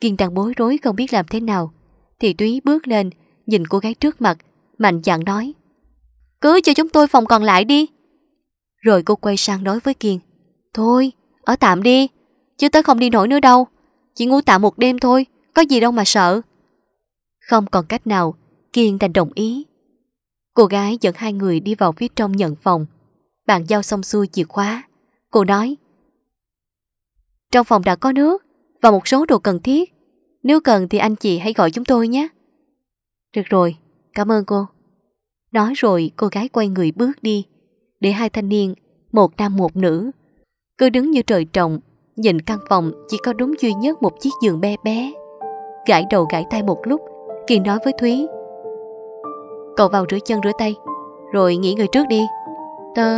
Kiên đang bối rối không biết làm thế nào Thì Túy bước lên Nhìn cô gái trước mặt Mạnh dạn nói Cứ cho chúng tôi phòng còn lại đi Rồi cô quay sang nói với Kiên Thôi ở tạm đi Chứ tới không đi nổi nữa đâu Chỉ ngủ tạm một đêm thôi Có gì đâu mà sợ Không còn cách nào Kiên đành đồng ý Cô gái dẫn hai người đi vào phía trong nhận phòng Bạn giao xong xuôi chìa khóa Cô nói Trong phòng đã có nước và một số đồ cần thiết. Nếu cần thì anh chị hãy gọi chúng tôi nhé. Được rồi, cảm ơn cô. Nói rồi cô gái quay người bước đi, để hai thanh niên, một nam một nữ, cứ đứng như trời trồng, nhìn căn phòng chỉ có đúng duy nhất một chiếc giường bé bé. Gãi đầu gãi tay một lúc, Kiên nói với Thúy. Cậu vào rửa chân rửa tay, rồi nghỉ người trước đi. Tớ,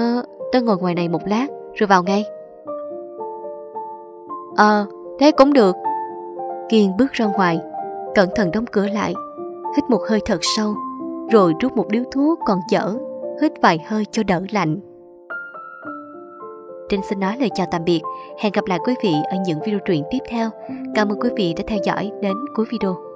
tớ ngồi ngoài này một lát, rồi vào ngay. Ờ, Thế cũng được Kiên bước ra ngoài Cẩn thận đóng cửa lại Hít một hơi thật sâu Rồi rút một điếu thuốc còn dở Hít vài hơi cho đỡ lạnh Trinh xin nói lời chào tạm biệt Hẹn gặp lại quý vị ở những video truyện tiếp theo Cảm ơn quý vị đã theo dõi đến cuối video